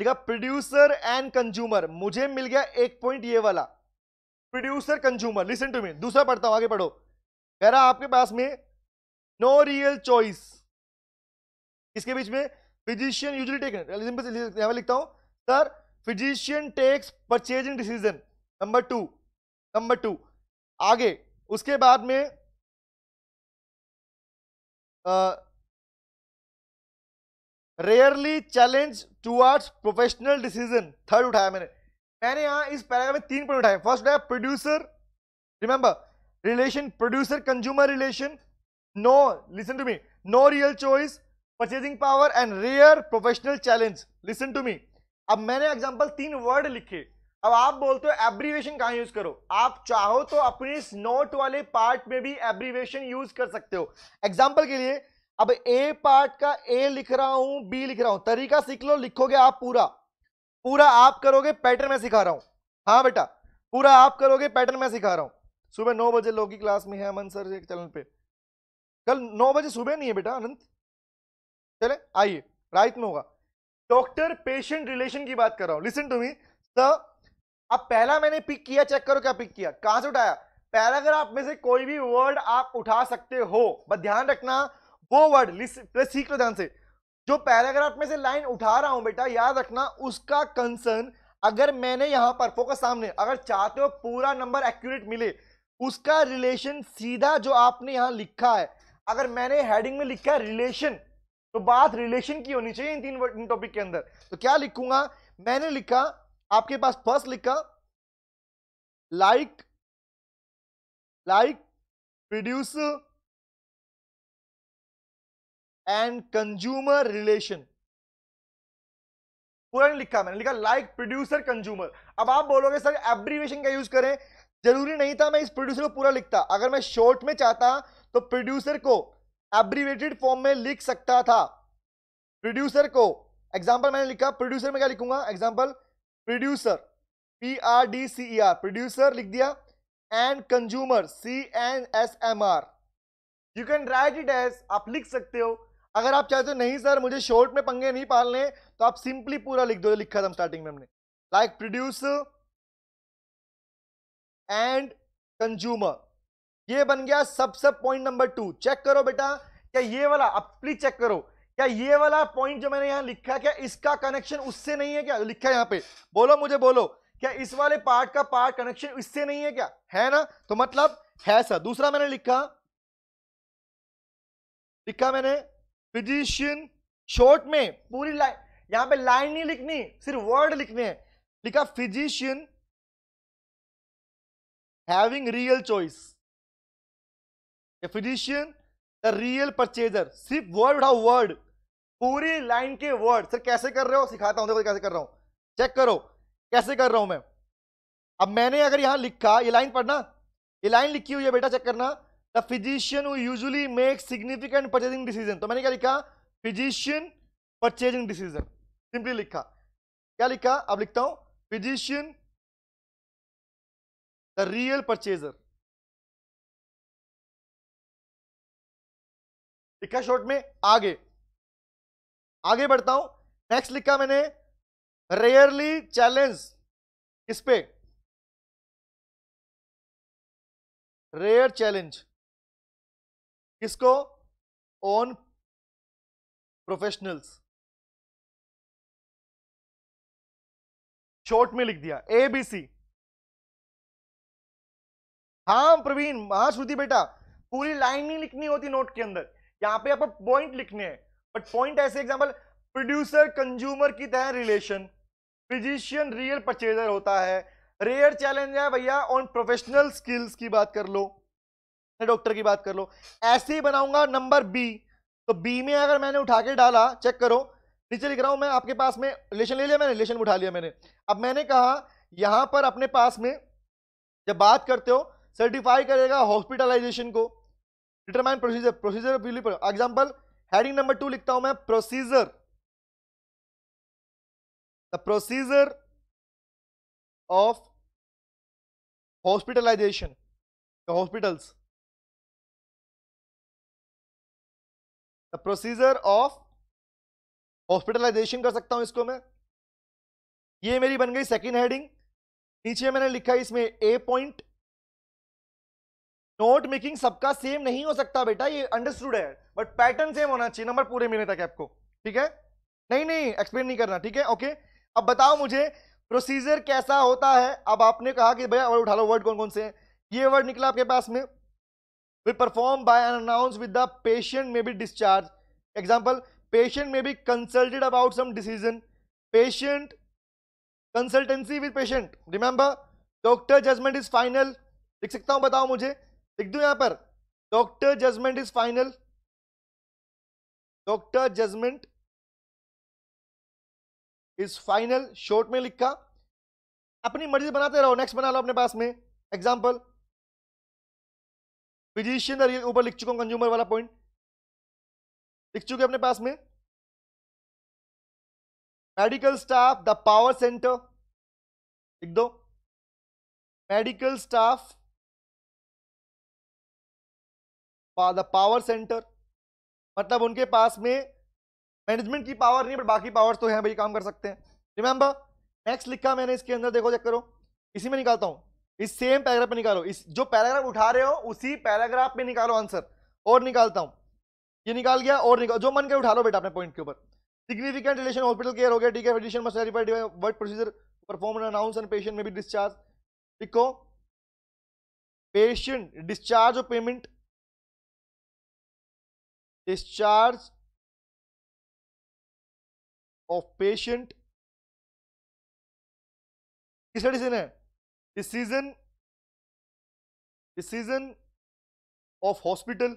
लिखा प्रोड्यूसर एंड कंज्यूमर मुझे मिल गया एक पॉइंट ये वाला producer consumer listen to me दूसरा पढ़ता हूं आगे पढ़ो कह रहा आपके पास में नो रियल चॉइस इसके बीच में फिजिशियन यूजली टेक यहां लिखता हूं sir physician takes purchasing decision number two number two आगे उसके बाद में rarely challenge towards professional decision third उठाया मैंने मैंने यहाँ इस पैराग्राफ में तीन पॉइंट उठाए फर्स्ट है producer remember relation producer consumer relation no listen to me no real choice purchasing power and rare professional challenge listen to me अब मैंने एग्जाम्पल तीन वर्ड लिखे अब आप बोलते हो एब्रीवेशन कहा यूज करो आप चाहो तो अपने इस नोट वाले पार्ट में भी एब्रीवेशन यूज कर सकते हो एग्जाम्पल के लिए अब ए पार्ट का ए लिख रहा हूं बी लिख रहा हूं तरीका सीख लो लिखोगे आप पूरा पूरा आप करोगे पैटर्न में सिखा रहा हूँ हाँ बेटा पूरा आप करोगे पैटर्न में सिखा रहा हूँ सुबह नौ बजे लोग की क्लास में है अमन सर चैनल पे कल नौ बजे सुबह नहीं है बेटा अनंत चले आइए राइट में होगा डॉक्टर पेशेंट रिलेशन की बात कर रहा हूँ लिसन टू मी तो अब पहला मैंने पिक किया चेक करो क्या पिक किया कहाँ से उठाया पैराग्राफ में से कोई भी वर्ड आप उठा सकते हो बस ध्यान रखना वो वर्ड सीख लो ध्यान से जो पैराग्राफ में से लाइन उठा रहा हूं बेटा याद रखना उसका कंसर्न अगर मैंने यहां पर फोकस सामने अगर चाहते हो पूरा नंबर एक्यूरेट मिले उसका रिलेशन सीधा जो आपने यहां लिखा है अगर मैंने हेडिंग में लिखा है रिलेशन तो बात रिलेशन की होनी चाहिए इन तीन टॉपिक के अंदर तो क्या लिखूंगा मैंने लिखा आपके पास फर्स्ट लिखा like like produce and consumer relation पूरा नहीं लिखा मैंने लिखा लाइक प्रोड्यूसर कंज्यूमर अब आप बोलोगे सर एब्रीवेशन का यूज करें जरूरी नहीं था मैं इस प्रोड्यूसर को पूरा लिखता अगर मैं शॉर्ट में चाहता तो प्रोड्यूसर को एब्रीवेटेड फॉर्म में लिख सकता था प्रोड्यूसर को एग्जाम्पल मैंने लिखा प्रोड्यूसर में क्या लिखूंगा example producer P R D C E R producer लिख दिया and consumer C N S M R you can write it as आप लिख सकते हो अगर आप चाहते हो नहीं सर मुझे शॉर्ट में पंगे नहीं पालने तो आप सिंपली पूरा लिख दो लिखा था स्टार्टिंग में हमने लाइक प्रोड्यूस एंड कंज्यूमर ये बन गया सब sub point number two check करो बेटा क्या ये वाला आप प्लीज चेक करो क्या ये वाला पॉइंट जो मैंने यहां लिखा क्या इसका कनेक्शन उससे नहीं है क्या लिखा यहां पे बोलो मुझे बोलो क्या इस वाले पार्ट का पार्ट कनेक्शन इससे नहीं है क्या है ना तो मतलब है सर दूसरा मैंने लिखा लिखा मैंने फिजिशियन शॉर्ट में पूरी लाइन यहां पे लाइन नहीं लिखनी सिर्फ वर्ड लिखने हैं लिखा physician having real choice physician the real purchaser सिर्फ वर्ड उठाओ वर्ड पूरी लाइन के वर्ड सर कैसे कर रहे हो सिखाता हूं देखो कैसे कर रहा हूं चेक करो कैसे कर रहा हूं मैं अब मैंने अगर यहां लिखा ये लाइन पढ़ना ये लाइन लिखी हुई है बेटा चेक करना the physician who usually make significant purchasing decision तो मैंने क्या लिखा फिजिशियन परचेजिंग डिसीजन सिंपली लिखा क्या लिखा अब लिखता हूं फिजिशियन द रियल परचेजर लिखा शॉर्ट में आगे आगे बढ़ता हूं नेक्स्ट लिखा मैंने रेयरली चैलेंज किस पे रेयर चैलेंज किसको ऑन प्रोफेशनल्स शॉर्ट में लिख दिया एबीसी हाँ प्रवीण हाँ श्रुति बेटा पूरी लाइन नहीं लिखनी होती नोट के अंदर यहां पे आप पॉइंट लिखने हैं बट पॉइंट ऐसे एग्जांपल प्रोड्यूसर कंज्यूमर की तरह रिलेशन फिजिशियन रियल परचेजर होता है रेयर चैलेंज है भैया ऑन प्रोफेशनल स्किल्स की बात कर लो डॉक्टर की बात कर लो ऐसे ही बनाऊंगा नंबर बी तो बी में अगर मैंने उठा के डाला चेक करो नीचे लिख रहा हूं मैं आपके पास में रिलेशन ले लिया मैंने रिलेशन उठा लिया मैंने अब मैंने कहा यहां पर अपने पास में जब बात करते हो सर्टिफाई करेगा हॉस्पिटलाइजेशन को determine procedure procedure example heading number two लिखता हूं मैं procedure the procedure of hospitalisation hospitals the procedure of hospitalisation कर सकता हूं इसको मैं ये मेरी बन गई सेकेंड हेडिंग नीचे मैंने लिखा इसमें ए पॉइंट नोट मेकिंग सबका सेम नहीं हो सकता बेटा ये अंडरस्टूड है बट पैटर्न सेम होना चाहिए नंबर पूरे मिलने तक आपको ठीक है नहीं नहीं एक्सप्लेन नहीं करना ठीक है ओके अब बताओ मुझे प्रोसीजर कैसा होता है अब आपने कहा कि भैया वर्ड उठा लो वर्ड कौन कौन से हैं ये वर्ड निकला आपके पास में will performed by and announced with the patient may be discharged. Example, patient may be consulted about some decision. Patient consultancy with patient remember doctor judgement is final लिख सकता हूं बताओ मुझे लिख दू यहां पर doctor judgement is final doctor judgement is final short में लिखा अपनी मर्जी बनाते रहो नेक्स्ट बना लो अपने पास में एग्जाम्पल फिजिशियन द ऊपर लिख चुका हूं कंज्यूमर वाला पॉइंट लिख चुके अपने पास में medical staff the power centre लिख दो medical staff the power centre मतलब उनके पास में मैनेजमेंट की पावर नहीं बट बाकी पावर्स तो हैं भाई काम कर सकते हैं रिमेंबर नेक्स्ट लिखा मैंने इसके अंदर देखो चेक करो इसी में निकालता हूं इस सेम पैराग्राफ में निकालो इस जो पैराग्राफ उठा रहे हो उसी पैराग्राफ में निकालो आंसर और निकालता हूँ ये निकाल गया और निकाल जो मन के उठा लो बेटा अपने पॉइंट के ऊपर सिग्निफिकेंट रिलेशन हॉस्पिटल केयर हो गया ठीक है physician must verified word procedure perform announce and patient में भी डिस्चार्ज लिखो पेशेंट डिस्चार्ज और पेमेंट डिस्चार्ज ऑफ पेशेंट किस डिसीजन है इस सीजन इस सीजन ऑफ हॉस्पिटल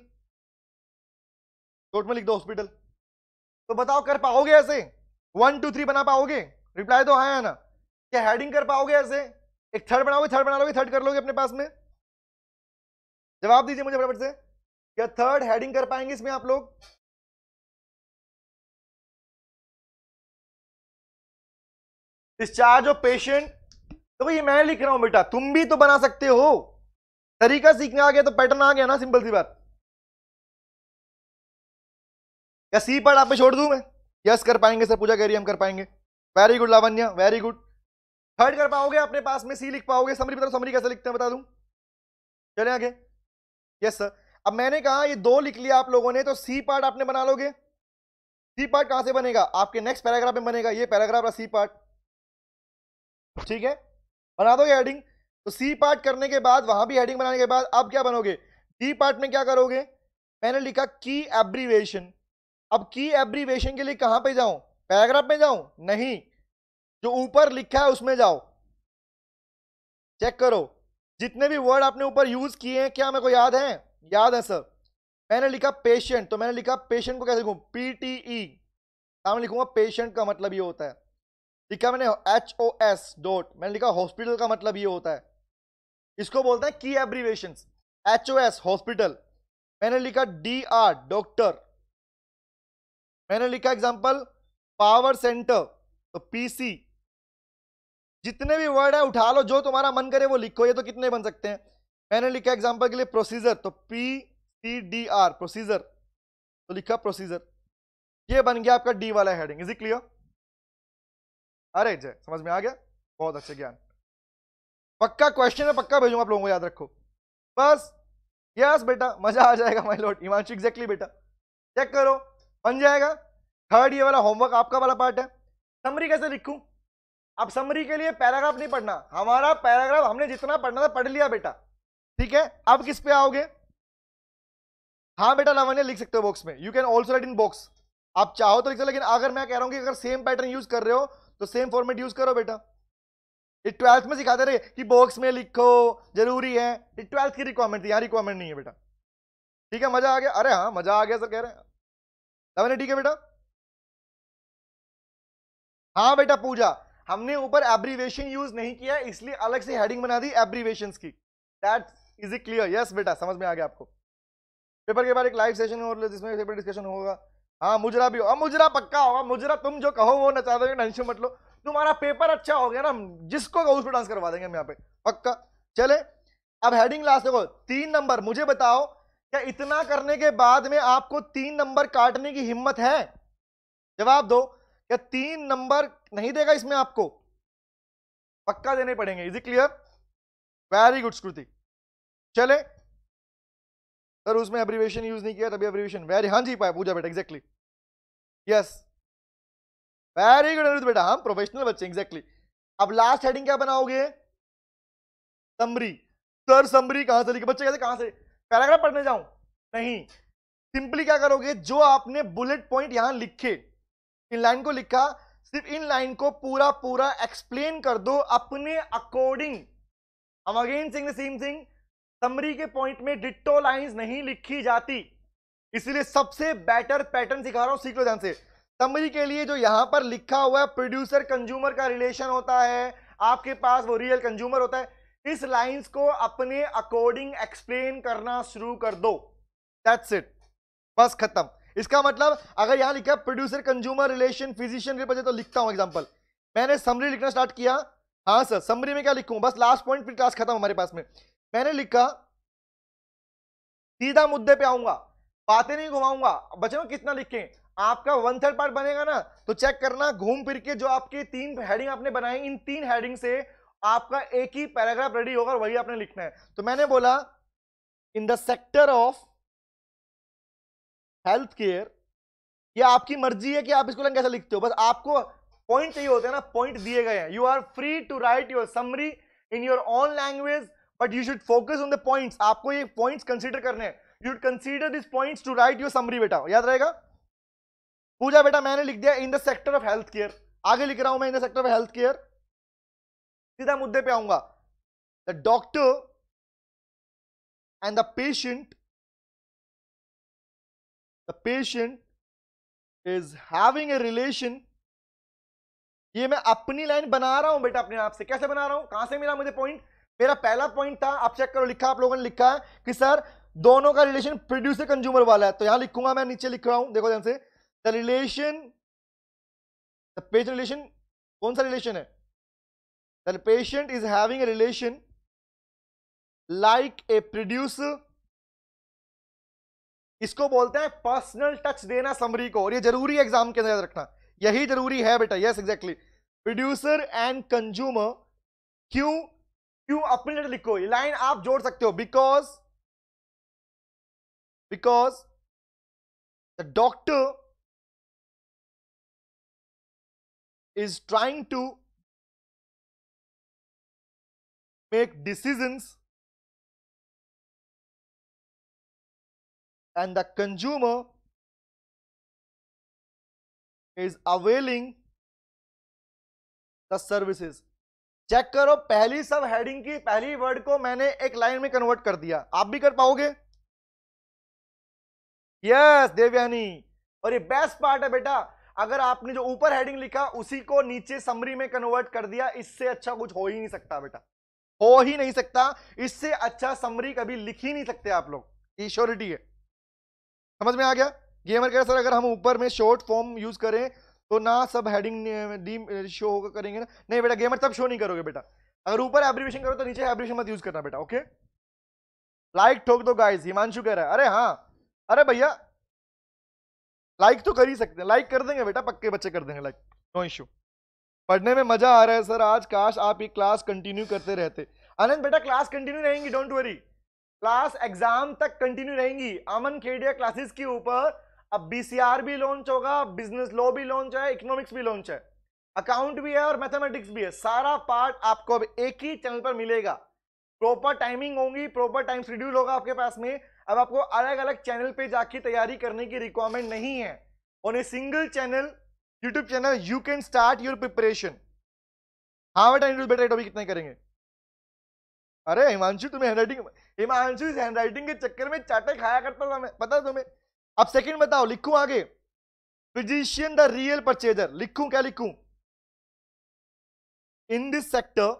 नोट में लिख दो हॉस्पिटल तो बताओ कर पाओगे ऐसे वन टू थ्री बना पाओगे रिप्लाई तो आया है ना क्या हेडिंग कर पाओगे ऐसे एक थर्ड बनाओगे थर्ड बना लोगे थर्ड कर लोगे अपने पास में जवाब दीजिए मुझे फटाफट से क्या थर्ड हेडिंग कर पाएंगे इसमें आप लोग डिस्चार्ज ऑफ पेशेंट देखो तो ये मैं लिख रहा हूं बेटा तुम भी तो बना सकते हो तरीका सीखने आ गया तो पैटर्न आ गया ना सिंपल सी बात क्या सी पार्ट आप में छोड़ दू मैं यस कर पाएंगे सर पूजा कह रही हम कर पाएंगे very good Lavanya very good third कर पाओगे अपने पास में सी लिख पाओगे समरी बताओ समरी कैसे लिखते हैं बता दू चले आगे यस सर अब मैंने कहा ये दो लिख लिया आप लोगों ने तो सी पार्ट आपने बना लोगे सी पार्ट कहां से बनेगा आपके नेक्स्ट पैराग्राफ में बनेगा ये पैराग्राफ सी पार्ट ठीक है बना दोगे हेडिंग तो सी पार्ट करने के बाद वहां भी हेडिंग बनाने के बाद अब क्या बनोगे डी पार्ट में क्या करोगे मैंने लिखा की एब्रीवेशन अब की एब्रीवेशन के लिए कहां पे जाऊं पैराग्राफ में जाऊं नहीं जो ऊपर लिखा है उसमें जाओ चेक करो जितने भी वर्ड आपने ऊपर यूज किए हैं क्या मेरे को याद है याद है सर मैंने लिखा पेशेंट तो मैंने लिखा पेशेंट को कैसे लिखूं पीटीई e. सामने लिखूंगा पेशेंट का मतलब ये होता है लिखा मैंने एच ओ एस डॉट मैंने लिखा हॉस्पिटल का मतलब ये होता है इसको बोलते हैं की abbreviation H O S hospital मैंने लिखा डी आर डॉक्टर मैंने लिखा एग्जाम्पल पावर सेंटर तो पीसी जितने भी वर्ड है उठा लो जो तुम्हारा मन करे वो लिखो ये तो कितने बन सकते हैं मैंने लिखा एग्जाम्पल के लिए प्रोसीजर तो P C D R procedure तो लिखा प्रोसीजर ये बन गया आपका डी वाला हेडिंग इज इट क्लियर अरे जय समझ में आ गया बहुत अच्छे ज्ञान पक्का क्वेश्चन है पक्का भेजूंगा आप लोगों को याद रखो बस यस बेटा मजा आ जाएगा माई लॉट हिमांशु एग्जैक्टली बेटा चेक करो बन जाएगा थर्ड ये वाला होमवर्क आपका वाला पार्ट है समरी कैसे लिखूं अब समरी के लिए पैराग्राफ नहीं पढ़ना हमारा पैराग्राफ हमने जितना पढ़ना था पढ़ लिया बेटा ठीक है अब किस पे आओगे हाँ बेटा लावण्य लिख सकते हो बॉक्स में you can also write in box आप चाहो तो लिख सकते लेकिन अगर मैं कह रहा हूँ कि अगर सेम पैटर्न यूज कर रहे हो तो सेम फॉर्मेट यूज करो बेटा ये ट्वेल्थ में सिखाते रहे कि बॉक्स में लिखो जरूरी है ये ट्वेल्थ की रिक्वायरमेंट थी यहाँ रिक्वायरमेंट नहीं है बेटा ठीक है मजा आ गया अरे हाँ मजा आ गया सर कह रहे हैं ठीक है बेटा हाँ बेटा पूजा हमने ऊपर एब्रीवेशन यूज नहीं किया इसलिए अलग से हेडिंग बना दी एब्रीवेशन की that is it clear yes बेटा समझ में आ गया आपको पेपर के बाद एक लाइव सेशन हो जिसमें पेपर डिस्कशन होगा हाँ मुजरा भी होगा मुजरा पक्का होगा मुजरा तुम जो कहो वो नचा दोगे टेंशन मत लो तुम्हारा पेपर अच्छा हो गया ना जिसको कहो उसको डांस करवा देंगे हम यहाँ पे पक्का चले अब हेडिंग लास्ट देखो तीन नंबर मुझे बताओ क्या इतना करने के बाद में आपको तीन नंबर काटने की हिम्मत है जवाब दो क्या तीन नंबर नहीं देगा इसमें आपको पक्का देने पड़ेंगे is it clear very good Skriti चले सर उसमें एब्रीवेशन यूज नहीं किया तभी एब्रीवेशन वेरी हाँ जी पाए पूजा बेटा exactly yes very good Aniruddh बेटा हम प्रोफेशनल बच्चे एग्जैक्टली exactly. अब लास्ट हेडिंग क्या बनाओगे समरी सर समरी कहां से लिखे बच्चे कहते कहां से पैराग्राफ पढ़ने जाऊं नहीं सिंपली क्या करोगे जो आपने बुलेट पॉइंट यहां लिखे इन लाइन को लिखा सिर्फ इन लाइन को पूरा पूरा एक्सप्लेन कर दो अपने according again saying the same thing summary के पॉइंट में डिट्टो लाइंस नहीं लिखी जाती इसीलिए सबसे बेटर पैटर्न सिखा रहा हूं सीख लो ध्यान से समरी के लिए जो यहां पर लिखा हुआ है प्रोड्यूसर कंज्यूमर का रिलेशन होता है आपके पास वो रियल कंज्यूमर होता है इस लाइंस को अपने अकॉर्डिंग एक्सप्लेन करना शुरू कर दो दैट्स इट बस खत्म इसका मतलब अगर यहां लिखा प्रोड्यूसर कंज्यूमर रिलेशन फिजिशियन के बजे तो लिखता हूं एग्जाम्पल मैंने समरी लिखना स्टार्ट किया हाँ सर समरी में क्या लिखूं बस लास्ट पॉइंट फिर क्लास खत्म हमारे पास में मैंने लिखा सीधा मुद्दे पे आऊंगा बातें नहीं घुमाऊंगा बच्चों कितना लिखें आपका वन थर्ड पार्ट बनेगा ना तो चेक करना घूम फिर के जो आपके तीन हेडिंग आपने बनाई इन तीन हेडिंग से आपका एक ही पैराग्राफ रेडी होगा वही आपने लिखना है तो मैंने बोला in the sector of health care ये आपकी मर्जी है कि आप इसको कैसे लिखते हो बस आपको पॉइंट चाहिए होते हैं ना पॉइंट दिए गए हैं you are free to write your summary in your own language but you should focus on the points आपको ये पॉइंट्स कंसिडर करने हैं you'd consider this point to write your summary बेटा याद रहेगा पूजा बेटा मैंने लिख दिया in the sector of health care आगे लिख रहा हूं मैं in the sector of health care सीधा मुद्दे पे आऊंगा the doctor and the patient the patient is having a relation ये मैं अपनी लाइन बना रहा हूं बेटा अपने आप से कैसे बना रहा हूं कहां से मिला मुझे पॉइंट मेरा पहला पॉइंट था आप चेक करो लिखा आप लोगों ने लिखा है कि सर दोनों का रिलेशन प्रोड्यूसर कंज्यूमर वाला है तो यहां लिखूंगा मैं नीचे लिख रहा हूं देखो ध्यान से the relation the patient relation कौन सा रिलेशन है the patient is having a relation like a producer इसको बोलते हैं पर्सनल टच देना समरी को और ये जरूरी एग्जाम के अंदर याद रखना यही जरूरी है बेटा yes exactly producer and consumer क्यों क्यों अपने लिखो ये लाइन आप जोड़ सकते हो because because the doctor is trying to make decisions and the consumer is availing the services check करो पहली सब हेडिंग की पहली वर्ड को मैंने एक लाइन में कन्वर्ट कर दिया आप भी कर पाओगे यस देवयानी और ये बेस्ट पार्ट है बेटा अगर आपने जो ऊपर हेडिंग लिखा उसी को नीचे समरी में कन्वर्ट कर दिया इससे अच्छा कुछ हो ही नहीं सकता बेटा हो ही नहीं सकता इससे अच्छा समरी कभी लिख ही नहीं सकते आप लोग ईश्योरिटी है समझ में आ गया गेमर कह सर अगर हम ऊपर में शॉर्ट फॉर्म यूज करें तो ना सब हेडिंग डी शो होगा करेंगे ना नहीं बेटा गेमर तब शो नहीं करोगे बेटा अगर ऊपर एब्रिवेशन करो तो नीचे एब्रिवेशन मत यूज करना बेटा ओके लाइक ठोक दो गाइज हिमांशु कह रहा है अरे हाँ अरे भैया लाइक तो कर ही सकते हैं लाइक कर देंगे बेटा पक्के बच्चे कर देंगे लाइक नो इश्यू पढ़ने में मजा आ रहा है सर आज काश आप ये क्लास कंटिन्यू करते रहते आनंद बेटा क्लास कंटिन्यू रहेंगी डोंट वरी क्लास एग्जाम तक कंटिन्यू रहेंगी अमन खेडिया क्लासेस के ऊपर अब बीसीआर भी लॉन्च होगा बिजनेस लॉ भी लॉन्च है इकोनॉमिक्स भी लॉन्च है अकाउंट भी है और मैथमेटिक्स भी है सारा पार्ट आपको अब एक ही चैनल पर मिलेगा प्रॉपर टाइमिंग होगी प्रॉपर टाइम शेड्यूल होगा आपके पास में अब आपको अलग अलग चैनल पे जाके तैयारी करने की रिक्वायरमेंट नहीं है on a single channel YouTube channel you can start your preparation हाँ बेटा इंडल बेटा टॉपिक कितने करेंगे अरे हिमांशु तुम्हें हैंड राइटिंग हिमांशु इस हैंड राइटिंग के चक्कर में चाटे खाया करता था मैं पता है तुम्हें अब सेकंड बताओ लिखूं आगे फिजिशियन द रियल परचेजर लिखूं क्या लिखूं in this sector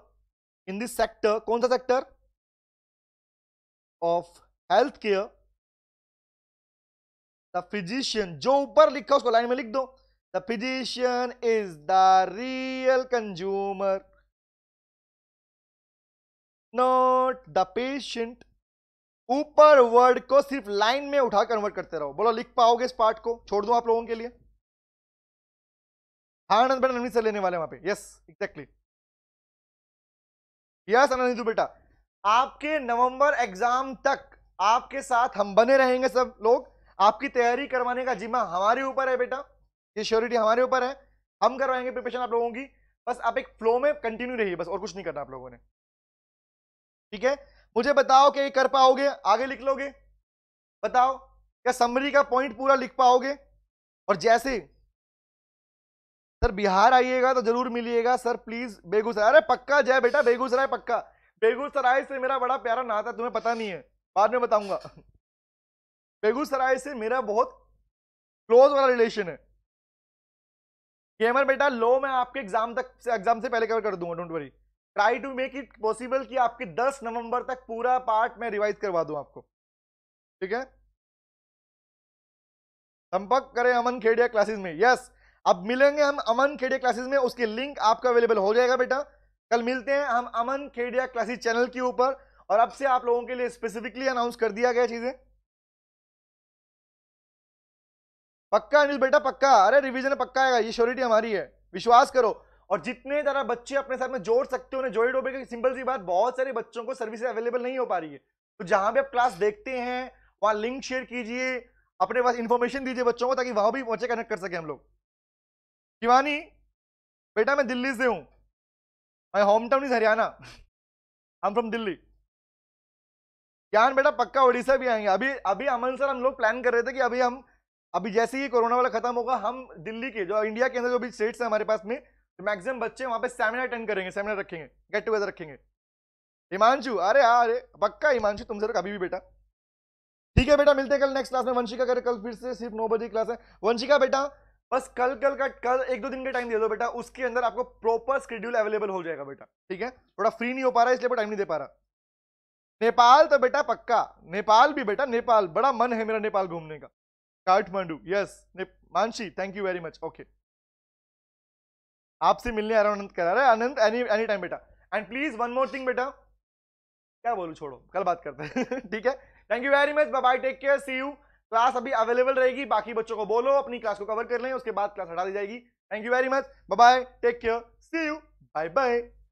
in this sector कौन सा sector of care the physician जो ऊपर लिखा उसको लाइन में लिख दो the physician is the real consumer not the patient ऊपर वर्ड को सिर्फ लाइन में उठा कन्वर्ट करते रहो बोलो लिख पाओगे इस पार्ट को छोड़ दो आप लोगों के लिए हाँ आनंद बेटा नन्ही से लेने वाले वहां पे यस एग्जैक्टली यस आनंद बेटा आपके नवंबर एग्जाम तक आपके साथ हम बने रहेंगे सब लोग आपकी तैयारी करवाने का जिम्मा हमारे ऊपर है बेटा ये श्योरिटी हमारे ऊपर है हम करवाएंगे प्रिपरेशन आप लोगों की बस आप एक फ्लो में कंटिन्यू रहिए बस और कुछ नहीं करना आप लोगों ने ठीक है मुझे बताओ कि कर पाओगे आगे लिख लोगे बताओ क्या समरी का पॉइंट पूरा लिख पाओगे और जैसे सर बिहार आइएगा तो जरूर मिलिएगा सर प्लीज बेगूसराय अरे पक्का जय बेटा बेगूसराय पक्का बेगूसराय से मेरा बड़ा प्यारा नाता तुम्हें पता नहीं है बाद में बताऊंगा बेगूसराय से मेरा बहुत क्लोज वाला रिलेशन है गेमर बेटा लो मैं आपके एग्जाम तक एग्जाम से पहले कवर कर दूंगा don't worry try to make it possible कि आपके 10 नवंबर तक पूरा पार्ट मैं रिवाइज करवा दूं आपको ठीक है संपर्क करें अमन खेड़िया क्लासेस में यस अब मिलेंगे हम अमन खेड़िया क्लासेस में उसकी लिंक आपका अवेलेबल हो जाएगा बेटा कल मिलते हैं हम अमन खेड़िया क्लासेस चैनल के ऊपर और अब से आप लोगों के लिए स्पेसिफिकली अनाउंस कर दिया गया चीजें पक्का अनिल बेटा पक्का अरे रिवीजन पक्का आएगा ये श्योरिटी हमारी है विश्वास करो और जितने ज़्यादा बच्चे अपने साथ में जोड़ सकते हो ना जोड़े डोबे की सिंपल सी बात बहुत सारे बच्चों को सर्विस अवेलेबल नहीं हो पा रही है तो जहां भी आप क्लास देखते हैं वहां लिंक शेयर कीजिए अपने पास इन्फॉर्मेशन दीजिए बच्चों को ताकि वहां भी बच्चे कनेक्ट कर सके हम लोग शिवानी बेटा मैं दिल्ली से हूँ my home town is Haryana I am from Delhi यार बेटा पक्का उड़ीसा भी आएंगे अभी अभी अमन सर हम लोग प्लान कर रहे थे कि अभी हम अभी जैसे ही कोरोना वाला खत्म होगा हम दिल्ली के जो इंडिया के अंदर जो भी स्टेट्स हैं हमारे पास में तो मैक्सिमम बच्चे वहाँ पे सेमिनार अटेंड करेंगे सेमिनार रखेंगे गेट टुगेदर रखेंगे हिमांशु अरे हाँ, अरे पक्का हिमांशु तुम सर कभी भी बेटा ठीक है बेटा मिलते हैं कल नेक्स्ट क्लास में वंशिका करें कल फिर से सिर्फ नौ बजे क्लास है वंशिका बेटा बस कल कल का कल एक दो दिन का टाइम दे दो बेटा उसके अंदर आपको प्रॉपर शेड्यूल अवेलेबल हो जाएगा बेटा ठीक है थोड़ा फ्री नहीं हो पा रहा है इसलिए टाइम नहीं दे पा रहा नेपाल तो बेटा पक्का नेपाल भी बेटा नेपाल बड़ा मन है मेरा नेपाल घूमने का Kathmandu yes Mansi thank you very much okay आपसे मिलने आ रहा आनंद करा रहा है आनंद एनी एनी टाइम बेटा and please one more thing बेटा क्या बोलू छोड़ो कल बात करते हैं [LAUGHS] ठीक है thank you very much bye take care see you class अभी अवेलेबल रहेगी बाकी बच्चों को बोलो अपनी क्लास को कवर कर लें उसके बाद क्लास हटा दी जाएगी thank you very much bye take care see you bye bye